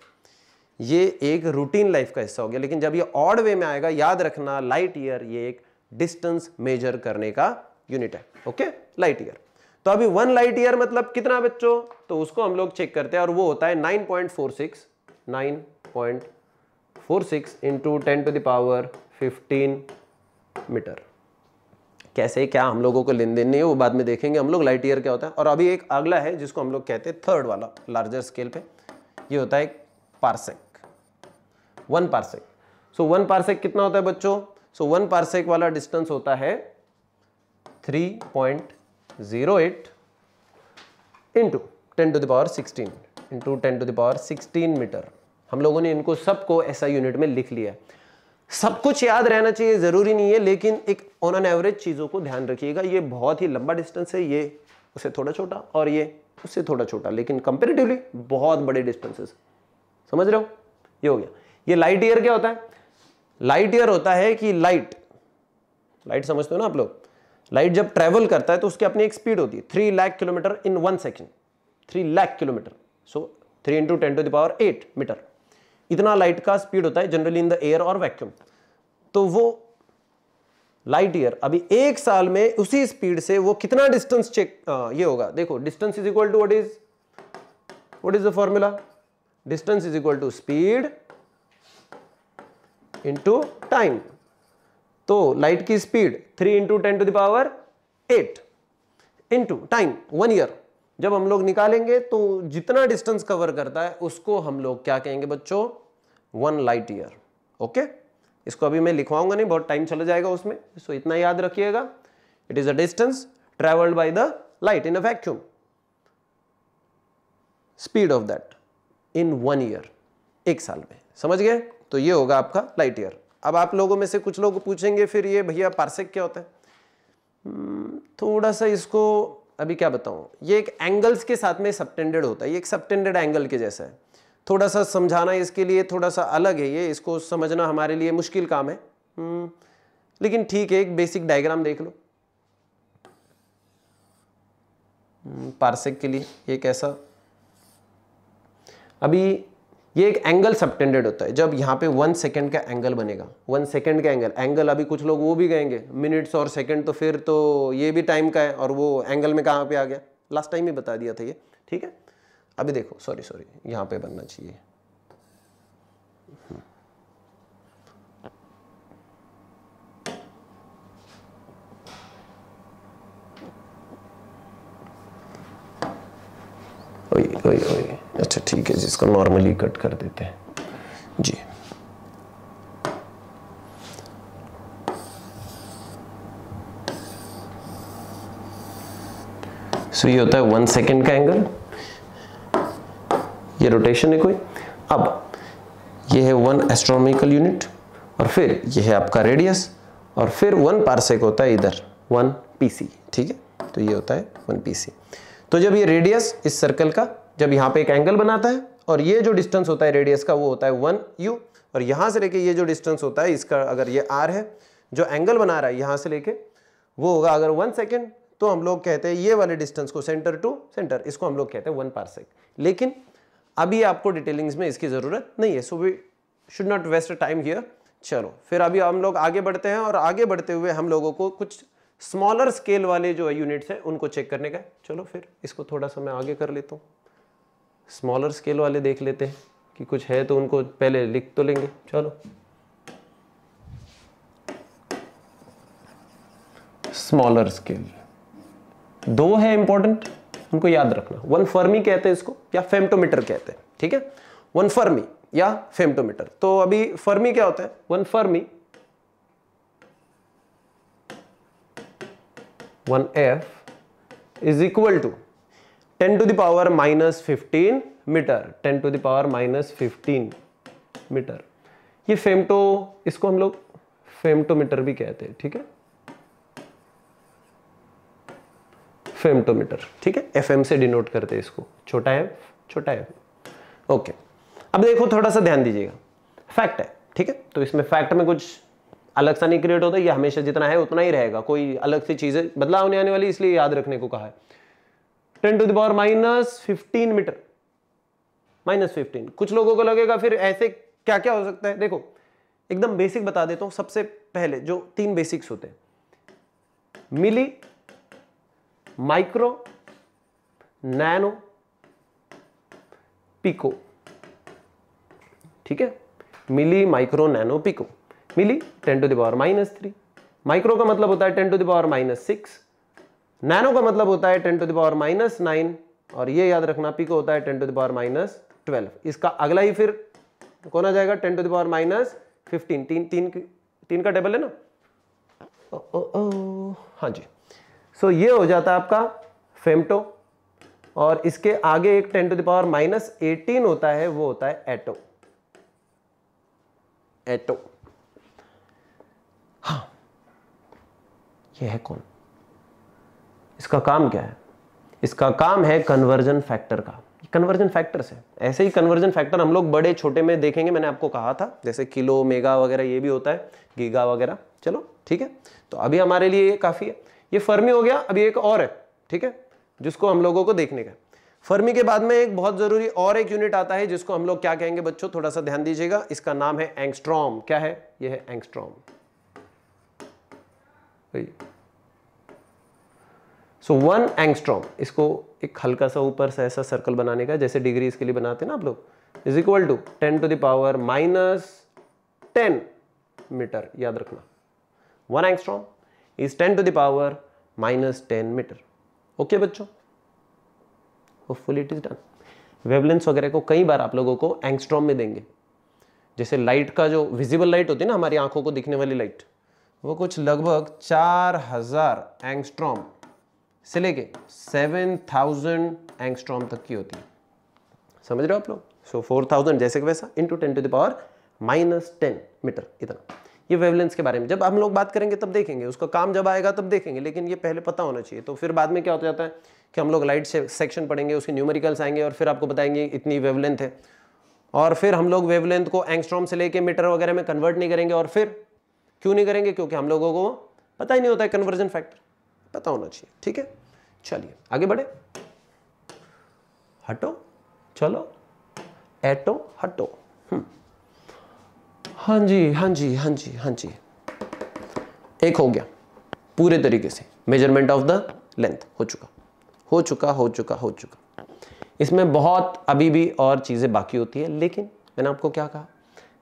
ये एक रूटीन लाइफ का हिस्सा हो गया लेकिन जब ये ऑड वे में आएगा याद रखना लाइट ईयर ये एक डिस्टेंस मेजर करने का यूनिट है ओके लाइट ईयर तो अभी वन लाइट ईयर मतलब कितना बच्चों तो उसको हम लोग चेक करते हैं और वो होता है nine point four six nine point four six into ten to the power fifteen metre कैसे क्या हम लोगों को लेन देन नहीं है वो बाद में देखेंगे हम लोग लाइट ईयर क्या होता है और अभी एक अगला है जिसको हम लोग कहते हैं थर्ड वाला लार्जर स्केल पे ये होता है parsec one parsec so one parsec कितना होता है बच्चों सो वन पार्सेक वाला डिस्टेंस होता है three point zero eight into ten to the power sixteen into ten to the power sixteen metre हम लोगों ने इनको सबको ऐसा यूनिट में लिख लिया सब कुछ याद रहना चाहिए ज़रूरी नहीं है लेकिन एक ऑन एन एवरेज चीज़ों को ध्यान रखिएगा ये बहुत ही लंबा डिस्टेंस है ये उससे थोड़ा छोटा और ये उससे थोड़ा छोटा लेकिन कंपेरेटिवली बहुत बड़े डिस्टेंसेस समझ रहे हो ये हो गया ये लाइट ईयर क्या होता है लाइट ईयर होता है कि लाइट लाइट समझते हो ना आप लोग लाइट जब ट्रेवल करता है तो उसकी अपनी एक स्पीड होती है three lakh kilometre in one second three lakh kilometre so three into ten to the power eight metre इतना लाइट का स्पीड होता है जनरली इन द एयर और वैक्यूम तो वो लाइट ईयर अभी एक साल में उसी स्पीड से वो कितना डिस्टेंस चेक आ, ये होगा देखो distance is equal to what is what is the formula distance is equal to speed into time तो लाइट की speed three into ten to the power eight into time one year जब हम लोग निकालेंगे तो जितना डिस्टेंस कवर करता है उसको हम लोग क्या कहेंगे बच्चों वन लाइट ईयर ओके इसको अभी मैं लिखवाऊंगा नहीं बहुत टाइम चला जाएगा उसमें सो इतना याद रखिएगा it is a distance travelled by the light in a vacuum speed of that in one year एक साल में समझ गए तो ये होगा आपका लाइट ईयर अब आप लोगों में से कुछ लोग पूछेंगे फिर ये भैया पार्सेक क्या होता है हम्म, थोड़ा सा इसको अभी क्या बताऊँ ये एक एंगल्स के साथ में सबटेंडेड होता है ये एक सबटेंडेड एंगल के जैसा है थोड़ा सा समझाना इसके लिए थोड़ा सा अलग है ये इसको समझना हमारे लिए मुश्किल काम है हम्म, लेकिन ठीक है एक बेसिक डायग्राम देख लो पार्सेक हम्म, के लिए ये ऐसा अभी ये एक एंगल सबटेंडेड होता है जब यहाँ पे वन सेकेंड का एंगल बनेगा वन सेकेंड का एंगल एंगल अभी कुछ लोग वो भी कहेंगे मिनट्स और सेकेंड तो फिर तो ये भी टाइम का है और वो एंगल में कहाँ पे आ गया लास्ट टाइम ही बता दिया था ये ठीक है अभी देखो सॉरी सॉरी यहाँ पे बनना चाहिए ओए ओए ओए अच्छा ठीक है जी इसको नॉर्मली कट कर देते हैं जी सो so, ये होता है वन सेकेंड का एंगल ये रोटेशन है कोई अब ये है वन एस्ट्रोनॉमिकल यूनिट और फिर ये है आपका रेडियस और फिर वन पार्सेक होता है इधर वन पीसी ठीक है तो ये होता है वन पीसी तो जब ये रेडियस इस सर्कल का जब यहाँ पे एक एंगल बनाता है और ये जो डिस्टेंस होता है रेडियस का वो होता है वन यू और यहाँ से लेके ये जो डिस्टेंस होता है इसका अगर ये आर है जो एंगल बना रहा है यहाँ से लेके वो होगा अगर वन सेकेंड तो हम लोग कहते हैं ये वाले डिस्टेंस को सेंटर टू सेंटर इसको हम लोग कहते हैं वन पार्सेक लेकिन अभी आपको डिटेलिंग्स में इसकी ज़रूरत नहीं है so we should not waste time here चलो फिर अभी हम लोग आगे बढ़ते हैं और आगे बढ़ते हुए हम लोगों को कुछ स्मॉलर स्केल वाले जो यूनिट्स हैं उनको चेक करने का चलो फिर इसको थोड़ा सा मैं आगे कर लेता हूँ स्मॉलर स्केल वाले देख लेते हैं कि कुछ है तो उनको पहले लिख तो लेंगे चलो स्मॉलर स्केल दो है इंपॉर्टेंट उनको याद रखना वन फर्मी कहते हैं इसको या फेमटोमीटर कहते हैं ठीक है वन फर्मी या फेमटोमीटर तो अभी फर्मी क्या होता है one fermi one F is equal to ten to the power minus fifteen metre ten to the power minus fifteen metre ये फेमटो इसको हम लोग फेमटोमीटर भी कहते हैं ठीक है फेमटोमीटर ठीक है एम से डिनोट करते हैं इसको छोटा एफ छोटा एफ ओके अब देखो थोड़ा सा ध्यान दीजिएगा फैक्ट है ठीक है तो इसमें फैक्ट में कुछ अलग सा नहीं क्रिएट होता ये हमेशा जितना है उतना ही रहेगा कोई अलग सी चीज़ें बदलाव नहीं आने वाली इसलिए याद रखने को कहा है ten to the power minus fifteen metre minus fifteen कुछ लोगों को लगेगा फिर ऐसे क्या क्या हो सकता है देखो एकदम बेसिक बता देता हूँ सबसे पहले जो तीन बेसिक्स होते हैं मिली माइक्रो नैनो पिको ठीक है milli micro nano pico milli ten to the power minus three micro का मतलब होता है टेन टू दावर माइनस सिक्स नैनो का मतलब होता है ten to the power minus nine और ये याद रखना पी को होता है ten to the power minus twelve इसका अगला ही फिर कौन आ जाएगा ten to the power minus fifteen तीन तीन तीन का टेबल है ना ओ, ओ, ओ, हाँ जी सो so, ये हो जाता है आपका फेमटो और इसके आगे एक ten to the power minus eighteen होता है वो होता है एटो एटो ये है कौन इसका काम क्या है इसका काम है कन्वर्जन फैक्टर का कन्वर्जन फैक्टर से ऐसे ही कन्वर्जन फैक्टर हम लोग बड़े छोटे में देखेंगे मैंने आपको कहा था जैसे किलो मेगा वगैरह ये भी होता है गीगा वगैरह चलो ठीक है तो अभी हमारे लिए ये काफ़ी है ये फर्मी हो गया अभी एक और है ठीक है जिसको हम लोगों को देखने का फर्मी के बाद में एक बहुत ज़रूरी और एक यूनिट आता है जिसको हम लोग क्या कहेंगे बच्चों थोड़ा सा ध्यान दीजिएगा इसका नाम है एंगस्ट्रॉम क्या है यह है एंगस्ट्रॉम सो वन एंगस्ट्रॉम इसको एक हल्का सा ऊपर सा ऐसा सर्कल बनाने का जैसे डिग्री इसके लिए बनाते हैं ना आप लोग is equal to ten to the power minus ten metre याद रखना one angstrom is ten to the power minus ten metre okay बच्चों फुल इट इज डन वेबलेंस वगैरह को कई बार आप लोगों को एंगस्ट्रॉम में देंगे जैसे लाइट का जो विजिबल लाइट होती है ना हमारी आंखों को दिखने वाली लाइट वो कुछ लगभग चार हज़ार एंगस्ट्रॉम से लेके सेवन थाउजेंड एंगस्ट्रॉम तक की होती है समझ रहे हो आप लोग सो फोर थाउजेंड जैसे वैसा into ten to the power minus ten metre इतना ये वेवलेंस के बारे में जब हम लोग बात करेंगे तब देखेंगे उसका काम जब आएगा तब देखेंगे लेकिन ये पहले पता होना चाहिए तो फिर बाद में क्या हो जाता है कि हम लोग लाइट सेक्शन पढ़ेंगे उसके न्यूमेरिकल्स आएंगे और फिर आपको बताएंगे इतनी वेवलेंथ है और फिर हम लोग वेवलेंथ को एंगस्ट्रॉम से लेके मीटर वगैरह में कन्वर्ट नहीं करेंगे और फिर क्यों नहीं करेंगे क्योंकि हम लोगों को पता ही नहीं होता है कन्वर्जन फैक्टर पता होना चाहिए ठीक है चलिए आगे बढ़े हटो चलो एटो हटो हम्म। हाँ जी हाँ जी हाँ जी हाँ जी एक हो गया पूरे तरीके से मेजरमेंट ऑफ द लेंथ हो चुका हो चुका हो चुका हो चुका इसमें बहुत अभी भी और चीज़ें बाकी होती है लेकिन मैंने आपको क्या कहा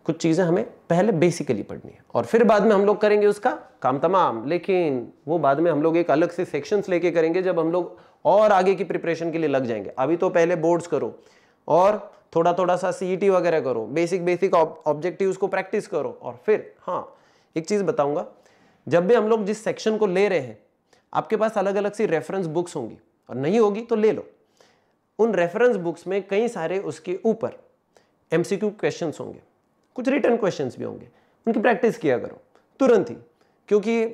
कुछ चीज़ें हमें पहले बेसिकली पढ़नी है और फिर बाद में हम लोग करेंगे उसका काम तमाम लेकिन वो बाद में हम लोग एक अलग से सेक्शंस लेके करेंगे जब हम लोग और आगे की प्रिपरेशन के लिए लग जाएंगे अभी तो पहले बोर्ड्स करो और थोड़ा थोड़ा सा सीई e वगैरह करो बेसिक बेसिक ऑब्जेक्टिव को प्रैक्टिस करो और फिर हाँ एक चीज़ बताऊँगा जब भी हम लोग जिस सेक्शन को ले रहे हैं आपके पास अलग अलग सी रेफरेंस बुक्स होंगी और नहीं होगी तो ले लो उन रेफरेंस बुक्स में कई सारे उसके ऊपर एमसीक्यू क्वेश्चंस होंगे कुछ रिटर्न क्वेश्चन भी होंगे उनकी प्रैक्टिस किया करो तुरंत ही क्योंकि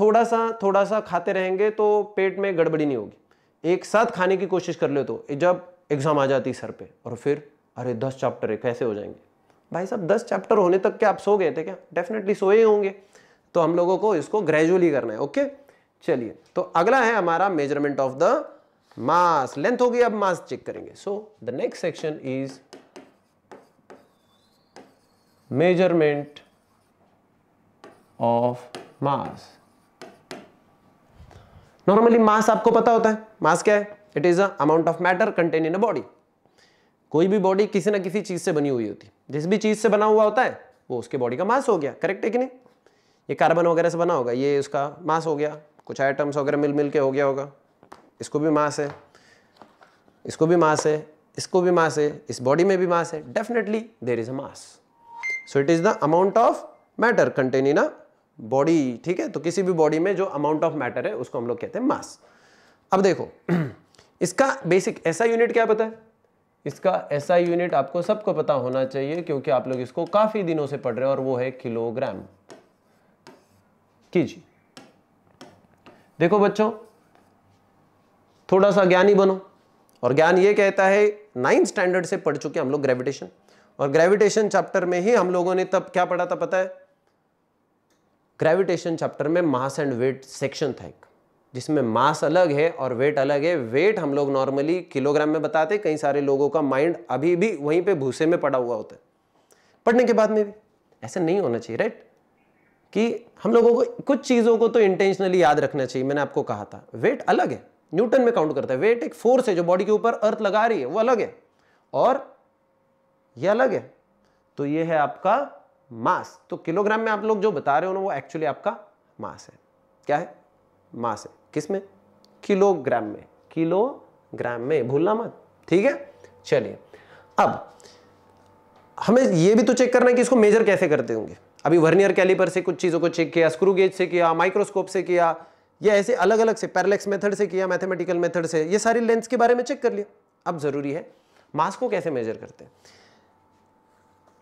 थोड़ा सा थोड़ा सा खाते रहेंगे तो पेट में गड़बड़ी नहीं होगी एक साथ खाने की कोशिश कर ले तो जब एग्ज़ाम आ जाती सर पे और फिर अरे दस चैप्टर है कैसे हो जाएंगे भाई साहब दस चैप्टर होने तक क्या आप सो गए थे क्या डेफिनेटली सोए होंगे तो हम लोगों को इसको ग्रेजुअली करना है ओके चलिए तो अगला है हमारा measurement of the mass length होगी अब मास चेक करेंगे so the next section is measurement of mass normally mass आपको पता होता है मास क्या है it is amount of matter content in a body कोई भी बॉडी किसी ना किसी चीज से बनी हुई होती है जिस भी चीज से बना हुआ होता है वो उसके बॉडी का मास हो गया करेक्ट है कि नहीं ये कार्बन वगैरह से बना होगा ये उसका मास हो गया कुछ आइटम्स वगैरह मिल मिल के हो गया होगा इसको भी मास है इसको भी मास है इसको भी मास है इस बॉडी में भी मास है definitely there is a mass so it is the amount of matter content in a body ठीक है तो किसी भी बॉडी में जो अमाउंट ऑफ मैटर है उसको हम लोग कहते हैं मास अब देखो इसका बेसिक ऐसा यूनिट क्या पता है इसका ऐसा यूनिट आपको सबको पता होना चाहिए क्योंकि आप लोग इसको काफी दिनों से पढ़ रहे हो और वो है किलोग्राम कीजिए देखो बच्चों थोड़ा सा ज्ञानी बनो और ज्ञान ये कहता है नाइन्थ स्टैंडर्ड से पढ़ चुके हम लोग ग्रेविटेशन और ग्रेविटेशन चैप्टर में ही हम लोगों ने तब क्या पढ़ा था पता है ग्रेविटेशन चैप्टर में मास एंड वेट सेक्शन था एक जिसमें मास अलग है और वेट अलग है वेट हम लोग नॉर्मली किलोग्राम में बताते कई सारे लोगों का माइंड अभी भी वहीं पे भूसे में पड़ा हुआ होता है पढ़ने के बाद में भी ऐसा नहीं होना चाहिए राइट कि हम लोगों को कुछ चीज़ों को तो इंटेंशनली याद रखना चाहिए मैंने आपको कहा था वेट अलग है न्यूटन में काउंट करता है वेट एक फोर्स है जो बॉडी के ऊपर अर्थ लगा रही है वो अलग है और ये अलग है तो ये है आपका मास तो किलोग्राम में आप लोग जो बता रहे हो ना वो एक्चुअली आपका मास है क्या है मास है किस में किलोग्राम में किलोग्राम में भूलना मत ठीक है चलिए अब हमें ये भी तो चेक करना है कि इसको मेजर कैसे करते होंगे अभी वर्नियर कैलिपर से कुछ चीज़ों को चेक किया स्क्रू गेज से किया माइक्रोस्कोप से किया या ऐसे अलग अलग से पैरलेक्स मेथड से किया मैथमेटिकल मेथड से ये सारी लेंस के बारे में चेक कर लिया अब ज़रूरी है मास को कैसे मेजर करते हैं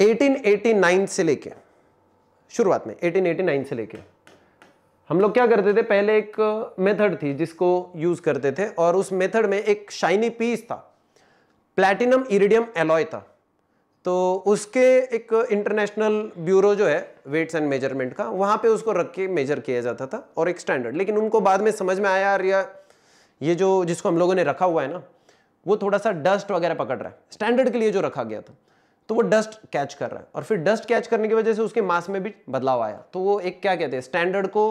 1889 से लेके शुरुआत में 1889 से लेके हम लोग क्या करते थे पहले एक मेथड थी जिसको यूज करते थे और उस मेथड में एक शाइनी पीस था प्लैटिनम इरिडियम एलॉय था तो उसके एक इंटरनेशनल ब्यूरो जो है वेट्स एंड मेजरमेंट का वहां पे उसको रख के मेजर किया जाता था और एक स्टैंडर्ड लेकिन उनको बाद में समझ में आया यार ये जो जिसको हम लोगों ने रखा हुआ है ना वो थोड़ा सा डस्ट वगैरह पकड़ रहा है स्टैंडर्ड के लिए जो रखा गया था तो वो डस्ट कैच कर रहा है और फिर डस्ट कैच करने की वजह से उसके मास में भी बदलाव आया तो वो एक क्या कहते हैं स्टैंडर्ड को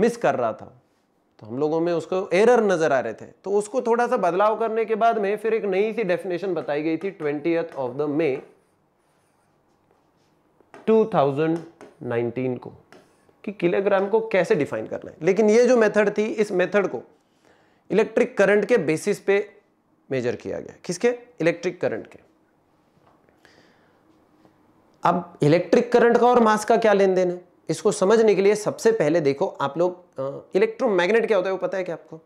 मिस कर रहा था तो हम लोगों में उसको एरर नज़र आ रहे थे तो उसको थोड़ा सा बदलाव करने के बाद में फिर एक नई सी डेफिनेशन बताई गई थी ट्वेंटी ऑफ द मे 2019 को कि किलोग्राम को कैसे डिफाइन करना है लेकिन ये जो मेथड थी इस मेथड को इलेक्ट्रिक करंट के बेसिस पे मेजर किया गया किसके इलेक्ट्रिक करंट के अब इलेक्ट्रिक करंट का और मास का क्या लेन देन है इसको समझने के लिए सबसे पहले देखो आप लोग इलेक्ट्रोमैग्नेट क्या होता है वो पता है क्या आपको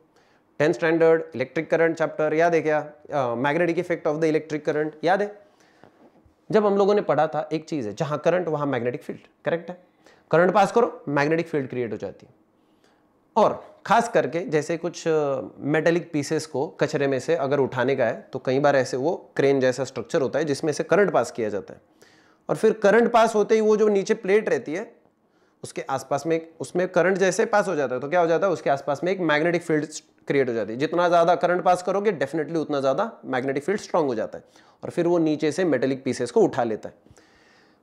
tenth standard electric current chapter याद है क्या magnetic effect of the electric current याद है जब हम लोगों ने पढ़ा था एक चीज़ है जहां करंट वहां मैग्नेटिक फील्ड करेक्ट है करंट पास करो मैग्नेटिक फील्ड क्रिएट हो जाती है और खास करके जैसे कुछ मेटेलिक पीसेस को कचरे में से अगर उठाने का है तो कई बार ऐसे वो क्रेन जैसा स्ट्रक्चर होता है जिसमें से करंट पास किया जाता है और फिर करंट पास होते ही वो जो नीचे प्लेट रहती है उसके आसपास में उसमें करंट जैसे पास हो जाता है तो क्या हो जाता है उसके आसपास में एक मैग्नेटिक फील्ड क्रिएट हो जाती है जितना ज़्यादा करंट पास करोगे डेफिनेटली उतना ज़्यादा मैग्नेटिक फील्ड स्ट्रांग हो जाता है और फिर वो नीचे से मेटेलिक पीसेस को उठा लेता है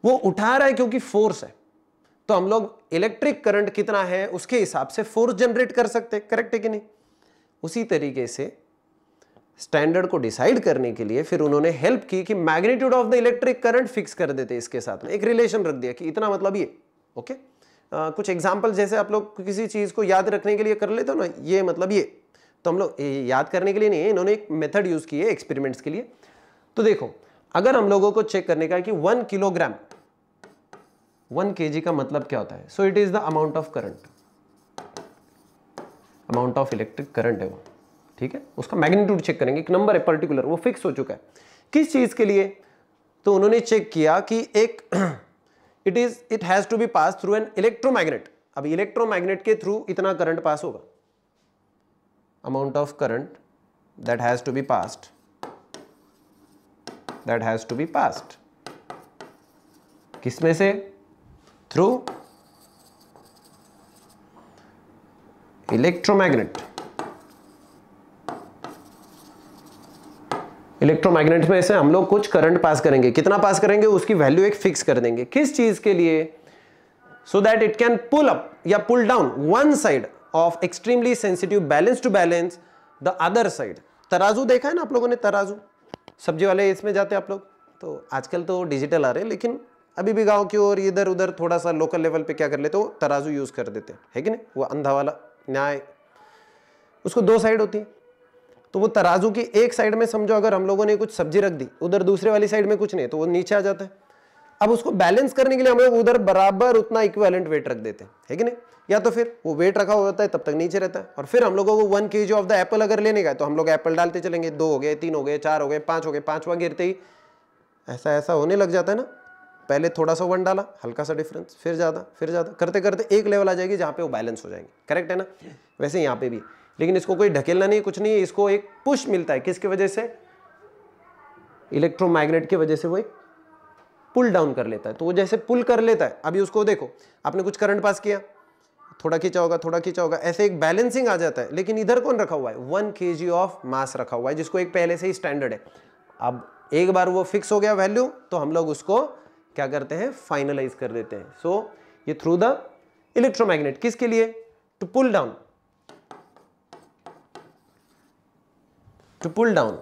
वो उठा रहा है क्योंकि फोर्स है तो हम लोग इलेक्ट्रिक करंट कितना है उसके हिसाब से फोर्स जनरेट कर सकते करेक्ट है कि नहीं उसी तरीके से स्टैंडर्ड को डिसाइड करने के लिए फिर उन्होंने हेल्प की कि magnitude of the electric current fix कर देते इसके साथ में एक रिलेशन रख दिया कि इतना मतलब ये ओके आ, कुछ एग्जाम्पल जैसे आप लोग किसी चीज़ को याद रखने के लिए कर लेते हो ना ये मतलब ये तो हम लोग याद करने के लिए नहीं इन्होंने एक मेथड यूज़ किया है एक्सपेरिमेंट्स के लिए तो देखो अगर हम लोगों को चेक करने का है कि वन किलोग्राम वन के का मतलब क्या होता है so it is the amount of current amount of electric current है वो ठीक है उसका मैग्नीट्यूड चेक करेंगे एक नंबर है पर्टिकुलर वो फिक्स हो चुका है किस चीज़ के लिए तो उन्होंने चेक किया कि एक it is it has to be pass through an electromagnet अब इलेक्ट्रोमैग्नेट के थ्रू इतना करंट पास होगा amount of current that has to be passed that has to be passed किसमें से थ्रू इलेक्ट्रोमैग्नेट इलेक्ट्रोमैग्नेट में ऐसे हम लोग कुछ करंट पास करेंगे कितना पास करेंगे उसकी वैल्यू एक फिक्स कर देंगे किस चीज के लिए so that it can pull up या pull down one side of extremely sensitive balance to balance the other side तराजू देखा है ना आप लोगों ने तराजू सब्जी वाले इसमें जाते आप लोग तो आजकल तो डिजिटल आ रहे लेकिन अभी भी गाँव की ओर इधर उधर थोड़ा सा लोकल लेवल पे क्या कर लेते हो तराजू यूज कर देते हैं है कि नहीं वो अंधा वाला न्याय उसको दो साइड होती है तो वो तराजू की एक साइड में समझो अगर हम लोगों ने कुछ सब्जी रख दी उधर दूसरे वाली साइड में कुछ नहीं तो वो नीचे आ जाता है अब उसको बैलेंस करने के लिए हम लोग उधर बराबर उतना इक्वेलेंट वेट रख देते हैं है कि नहीं या तो फिर वो वेट रखा होता है तब तक नीचे रहता है और फिर हम लोगों को वन के ऑफ द एप्पल अगर लेने का तो हम लोग एप्पल डालते चलेंगे दो हो गए तीन हो गए चार हो गए पाँच हो गए पाँचवा गिरते ही ऐसा ऐसा होने लग जाता है ना पहले थोड़ा सा वन डाला हल्का सा डिफरेंस फिर ज़्यादा फिर ज़्यादा करते करते एक लेवल आ जाएगी जहाँ पे वो बैलेंस हो जाएंगे करेक्ट है ना वैसे यहाँ पे भी लेकिन इसको कोई ढकेलना नहीं कुछ नहीं इसको एक पुश मिलता है किसकी वजह से इलेक्ट्रोमैग्नेट की वजह से वो एक पुल डाउन कर लेता है तो वो जैसे पुल कर लेता है अभी उसको देखो आपने कुछ करंट पास किया थोड़ा खींचा होगा थोड़ा खींचा होगा ऐसे एक बैलेंसिंग आ जाता है लेकिन इधर कौन रखा हुआ है वन के जी ऑफ मास रखा हुआ है जिसको एक पहले से ही स्टैंडर्ड है अब एक बार वो फिक्स हो गया वैल्यू तो हम लोग उसको क्या करते हैं फाइनलाइज कर देते हैं सो so, ये थ्रू द इलेक्ट्रोमैग्नेट किसके लिए to pull down to pull down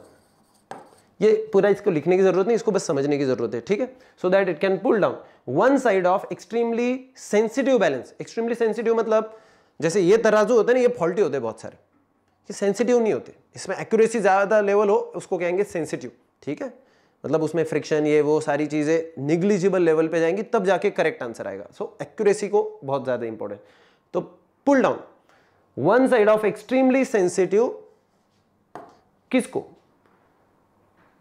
ये पूरा इसको लिखने की जरूरत नहीं इसको बस समझने की जरूरत है ठीक है so that it can pull down one side of extremely sensitive balance extremely sensitive मतलब जैसे ये तराजू होते हैं ना ये फॉल्टी होते हैं बहुत सारे ये सेंसिटिव नहीं होते इसमें एक्यूरेसी ज़्यादा लेवल हो उसको कहेंगे सेंसिटिव ठीक है मतलब उसमें फ्रिक्शन ये वो सारी चीज़ें निग्लिजिबल लेवल पे जाएंगी तब जाके करेक्ट आंसर आएगा सो so, एक्यूरेसी को बहुत ज़्यादा इंपॉर्टेंट तो pull down one side of extremely sensitive किसको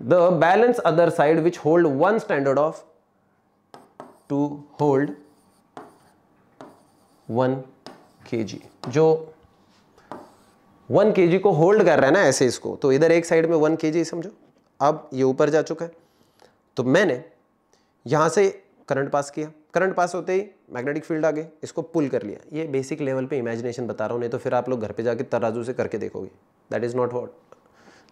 the balance other side which hold one standard of to hold one के जो वन के को होल्ड कर रहा है ना ऐसे इसको तो इधर एक साइड में वन के समझो अब ये ऊपर जा चुका है तो मैंने यहां से करंट पास किया करंट पास होते ही मैग्नेटिक फील्ड आ गए इसको पुल कर लिया ये बेसिक लेवल पे इमेजिनेशन बता रहा हूँ नहीं तो फिर आप लोग घर पे जाके तराजू से करके देखोगे that is not what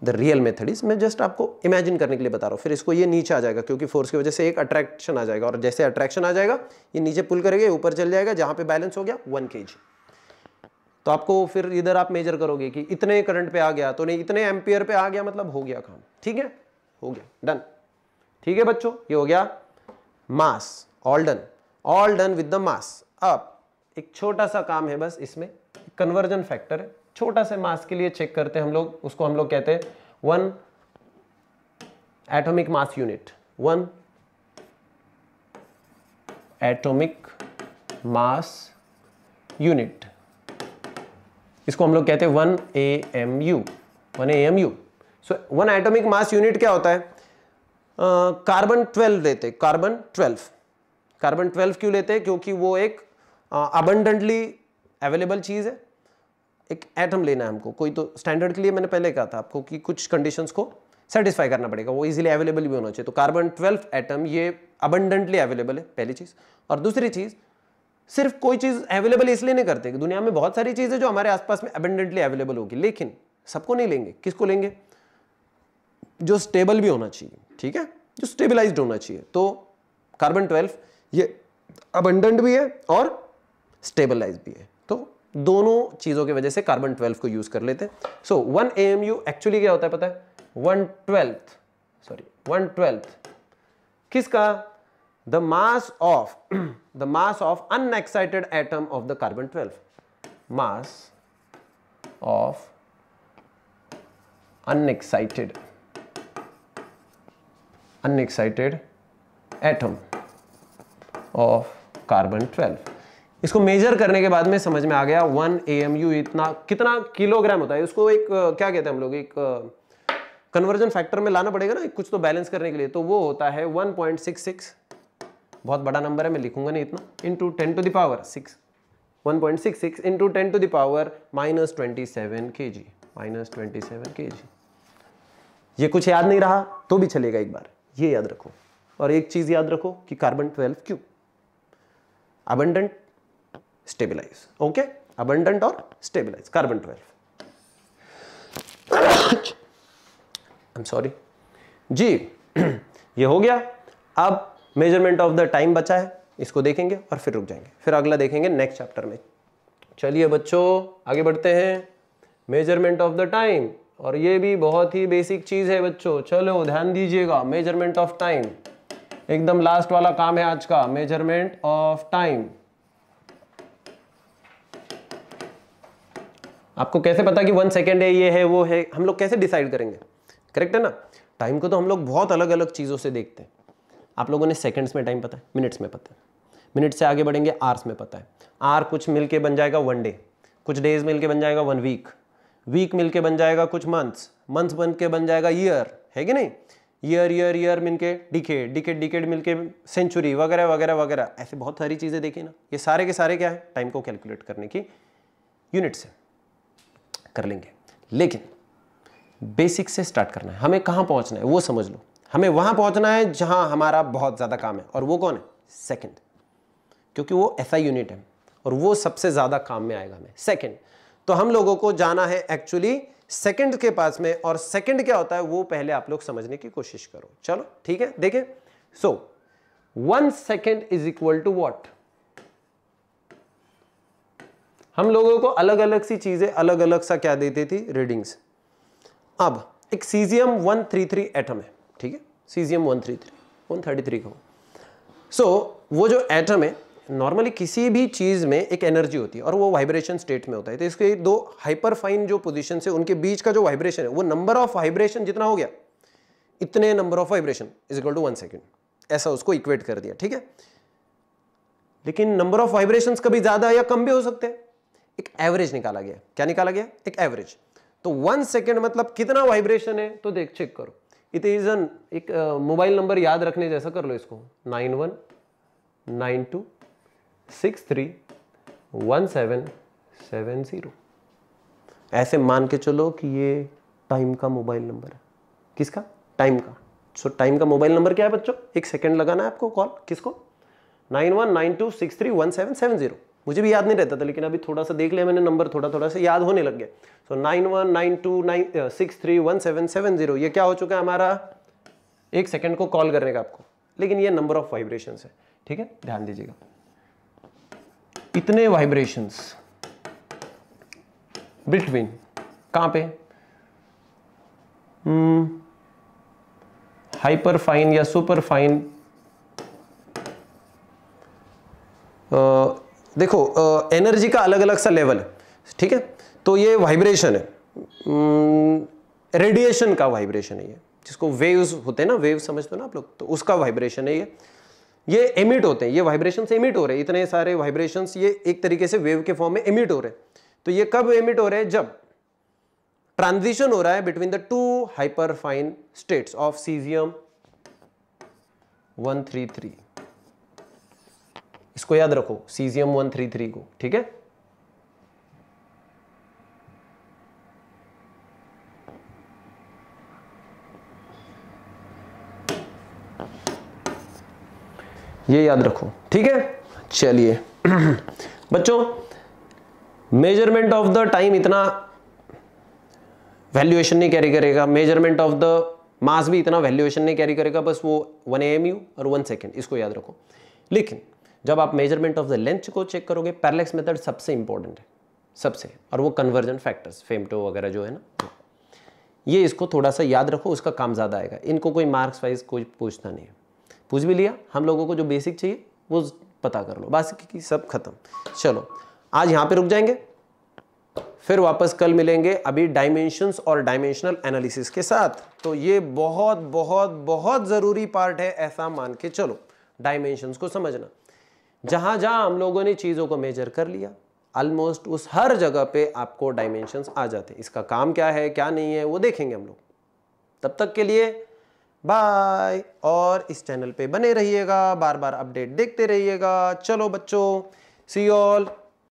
the real method is मैं जस्ट आपको इमेजिन करने के लिए बता रहा हूँ फिर इसको ये नीचे आ जाएगा क्योंकि फोर्स की वजह से एक अट्रैक्शन आ जाएगा और जैसे अट्रैक्शन आ जाएगा ये नीचे पुल करेगा ऊपर चल जाएगा जहाँ पे बैलेंस हो गया वन के तो आपको फिर इधर आप मेजर करोगे कि इतने करंट पे आ गया तो नहीं इतने एम्पियर पे आ गया मतलब हो गया काम ठीक है हो गया डन ठीक है बच्चों ये हो गया mass all done all done with the mass अब एक छोटा सा काम है बस इसमें कन्वर्जन फैक्टर है छोटा से मास के लिए चेक करते हैं हम लोग उसको हम लोग कहते हैं one atomic mass unit one atomic mass unit इसको हम लोग कहते हैं one A M U one A M U so one atomic mass unit क्या होता है कार्बन ट्वेल्व लेते कार्बन ट्वेल्व कार्बन ट्वेल्व क्यों लेते हैं क्योंकि वो एक अबंडेंटली अवेलेबल चीज़ है एक एटम लेना है हमको कोई तो स्टैंडर्ड के लिए मैंने पहले कहा था आपको कि कुछ कंडीशंस को सेटिस्फाई करना पड़ेगा वो इजीली अवेलेबल भी होना चाहिए तो कार्बन ट्वेल्व एटम ये अबंडेंटली अवेलेबल है पहली चीज़ और दूसरी चीज़ सिर्फ कोई चीज़ अवेलेबल इसलिए नहीं करते कि दुनिया में बहुत सारी चीज़ें जो हमारे आसपास में अबंडेंटली अवेलेबल होगी लेकिन सबको नहीं लेंगे किसको लेंगे जो स्टेबल भी होना चाहिए ठीक है जो स्टेबलाइज होना चाहिए तो कार्बन ट्वेल्व ये अबंडेंट भी है और स्टेबलाइज भी है दोनों चीज़ों की वजह से कार्बन ट्वेल्व को यूज़ कर लेते हैं so one A M U actually क्या होता है पता है one twelfth sorry one twelfth किसका the mass of the mass of unexcited atom of the carbon twelve mass of unexcited unexcited atom of carbon twelve इसको measure करने के बाद में समझ में आ गया वन ए एम यू इतना कितना किलोग्राम होता है उसको एक क्या कहते हैं हम लोग एक कन्वर्जन फैक्टर में लाना पड़ेगा ना कुछ तो बैलेंस करने के लिए तो वो होता है 1.66 बहुत बड़ा नंबर है मैं लिखूंगा नहीं इतना into ten to the power six one point six six into ten to the power minus twenty seven K G minus twenty seven K जी ये कुछ याद नहीं रहा तो भी चलेगा एक बार ये याद रखो और एक चीज़ याद रखो कि कार्बन ट्वेल्व क्यों अबंडेंट स्टेबिलाईज ओके अबंडेंट और stabilise carbon twelve I am sorry जी ये हो गया अब मेजरमेंट ऑफ द टाइम बचा है इसको देखेंगे और फिर रुक जाएंगे फिर अगला देखेंगे नेक्स्ट चैप्टर में चलिए बच्चों आगे बढ़ते हैं मेजरमेंट ऑफ द टाइम और ये भी बहुत ही बेसिक चीज़ है बच्चों चलो ध्यान दीजिएगा मेजरमेंट ऑफ टाइम एकदम लास्ट वाला काम है आज का मेजरमेंट ऑफ टाइम आपको कैसे पता कि वन सेकेंड है ये है वो है हम लोग कैसे डिसाइड करेंगे करेक्ट है ना टाइम को तो हम लोग बहुत अलग अलग चीज़ों से देखते हैं आप लोगों ने सेकेंड्स में टाइम पता है मिनट्स में पता है मिनट से आगे बढ़ेंगे आर्स में पता है आर कुछ मिल के बन जाएगा वन डे कुछ डेज मिल के बन जाएगा वन वीक वीक मिल के बन जाएगा कुछ मंथ्स मंथ्स बन के बन जाएगा ईयर है कि नहीं ईयर ईयर ईयर मिल के डिकेड डिकेड डिकेड मिल के सेंचुरी वगैरह वगैरह वगैरह ऐसे बहुत सारी चीज़ें देखी ना ये सारे के सारे क्या है टाइम को कैलकुलेट करने की यूनिट्स है कर लेंगे लेकिन बेसिक से स्टार्ट करना है हमें कहाँ पहुँचना है वो समझ लो हमें वहाँ पहुँचना है जहाँ हमारा बहुत ज़्यादा काम है और वो कौन है सेकेंड क्योंकि वो एस यूनिट है और वो सबसे ज़्यादा काम में आएगा हमें सेकेंड तो हम लोगों को जाना है एक्चुअली सेकेंड के पास में और सेकेंड क्या होता है वो पहले आप लोग समझने की कोशिश करो चलो ठीक है देखें so one second is equal to what हम लोगों को अलग अलग सी चीज़ें अलग अलग सा क्या देती थी रीडिंग्स अब एक caesium one three three atom है ठीक है caesium one three three one thirty three का सो so, वो जो एटम है नॉर्मली किसी भी चीज़ में एक एनर्जी होती है और वो वाइब्रेशन स्टेट में होता है तो इसके दो हाइपर फाइन जो पोजिशन है उनके बीच का जो वाइब्रेशन है वो नंबर ऑफ वाइब्रेशन जितना हो गया इतने number of vibration is equal to one second ऐसा उसको इक्वेट कर दिया ठीक है लेकिन नंबर ऑफ वाइब्रेशन कभी ज़्यादा या कम भी हो सकते हैं एक एवरेज निकाला गया क्या निकाला गया एक एवरेज तो वन सेकेंड मतलब कितना वाइब्रेशन है तो देख चेक करो इट इज एन एक मोबाइल नंबर याद रखने जैसा कर लो इसको nine one nine two six three one seven seven zero ऐसे मान के चलो कि ये टाइम का मोबाइल नंबर है किसका टाइम का सो so, टाइम का मोबाइल नंबर क्या है बच्चों एक सेकेंड लगाना है आपको कॉल किसको nine one nine two six three one seven seven zero मुझे भी याद नहीं रहता था लेकिन अभी थोड़ा सा देख लिया मैंने नंबर थोड़ा थोड़ा सा याद होने लग गया so nine one nine two nine six three one seven seven zero ये क्या हो चुका है हमारा एक सेकंड को कॉल करने का आपको लेकिन ये नंबर ऑफ वाइब्रेशन है ठीक है ध्यान दीजिएगा इतने वाइब्रेशंस बिटवीन कहां पे हाइपर hmm, फाइन या सुपर फाइन uh, देखो एनर्जी का अलग अलग सा लेवल है ठीक है तो ये वाइब्रेशन है रेडिएशन का वाइब्रेशन है ये जिसको वेव्स होते हैं ना वेव समझते हो ना आप लोग तो उसका वाइब्रेशन है ये ये एमिट होते हैं ये वाइब्रेशन से एमिट हो रहे हैं इतने सारे वाइब्रेशन ये एक तरीके से वेव के फॉर्म में एमिट हो रहे हैं तो ये कब एमिट हो रहे हैं जब ट्रांजिशन हो रहा है between the two hyperfine states of caesium 133 इसको याद रखो सीजियम वन थ्री थ्री को ठीक है ये याद रखो ठीक है चलिए बच्चों मेजरमेंट ऑफ द टाइम इतना वैल्यूएशन नहीं कैरी करेगा मेजरमेंट ऑफ द मास भी इतना वैल्यूएशन नहीं कैरी करेगा बस वो वन एम यू और वन सेकेंड इसको याद रखो लेकिन जब आप मेजरमेंट ऑफ द लेंथ को चेक करोगे पैरलेक्स मेथड सबसे इंपॉर्टेंट है सबसे और वो कन्वर्जन फैक्टर्स फेमटो वगैरह जो है ना हाँ। ये इसको थोड़ा सा याद रखो उसका काम ज़्यादा आएगा इनको कोई मार्क्स वाइज कोई पूछना नहीं है पूछ भी लिया हम लोगों को जो बेसिक चाहिए वो पता कर लो की सब खत्म चलो आज यहाँ पे रुक जाएंगे फिर वापस कल मिलेंगे अभी डायमेंशंस और डायमेंशनल एनालिसिस के साथ तो ये बहुत बहुत बहुत ज़रूरी पार्ट है ऐसा मान के चलो डायमेंशंस को समझना जहां जहां हम लोगों ने चीज़ों को मेजर कर लिया ऑलमोस्ट उस हर जगह पे आपको डायमेंशन आ जाते हैं इसका काम क्या है क्या नहीं है वो देखेंगे हम लोग तब तक के लिए बाय और इस चैनल पे बने रहिएगा बार बार अपडेट देखते रहिएगा चलो बच्चों सी ऑल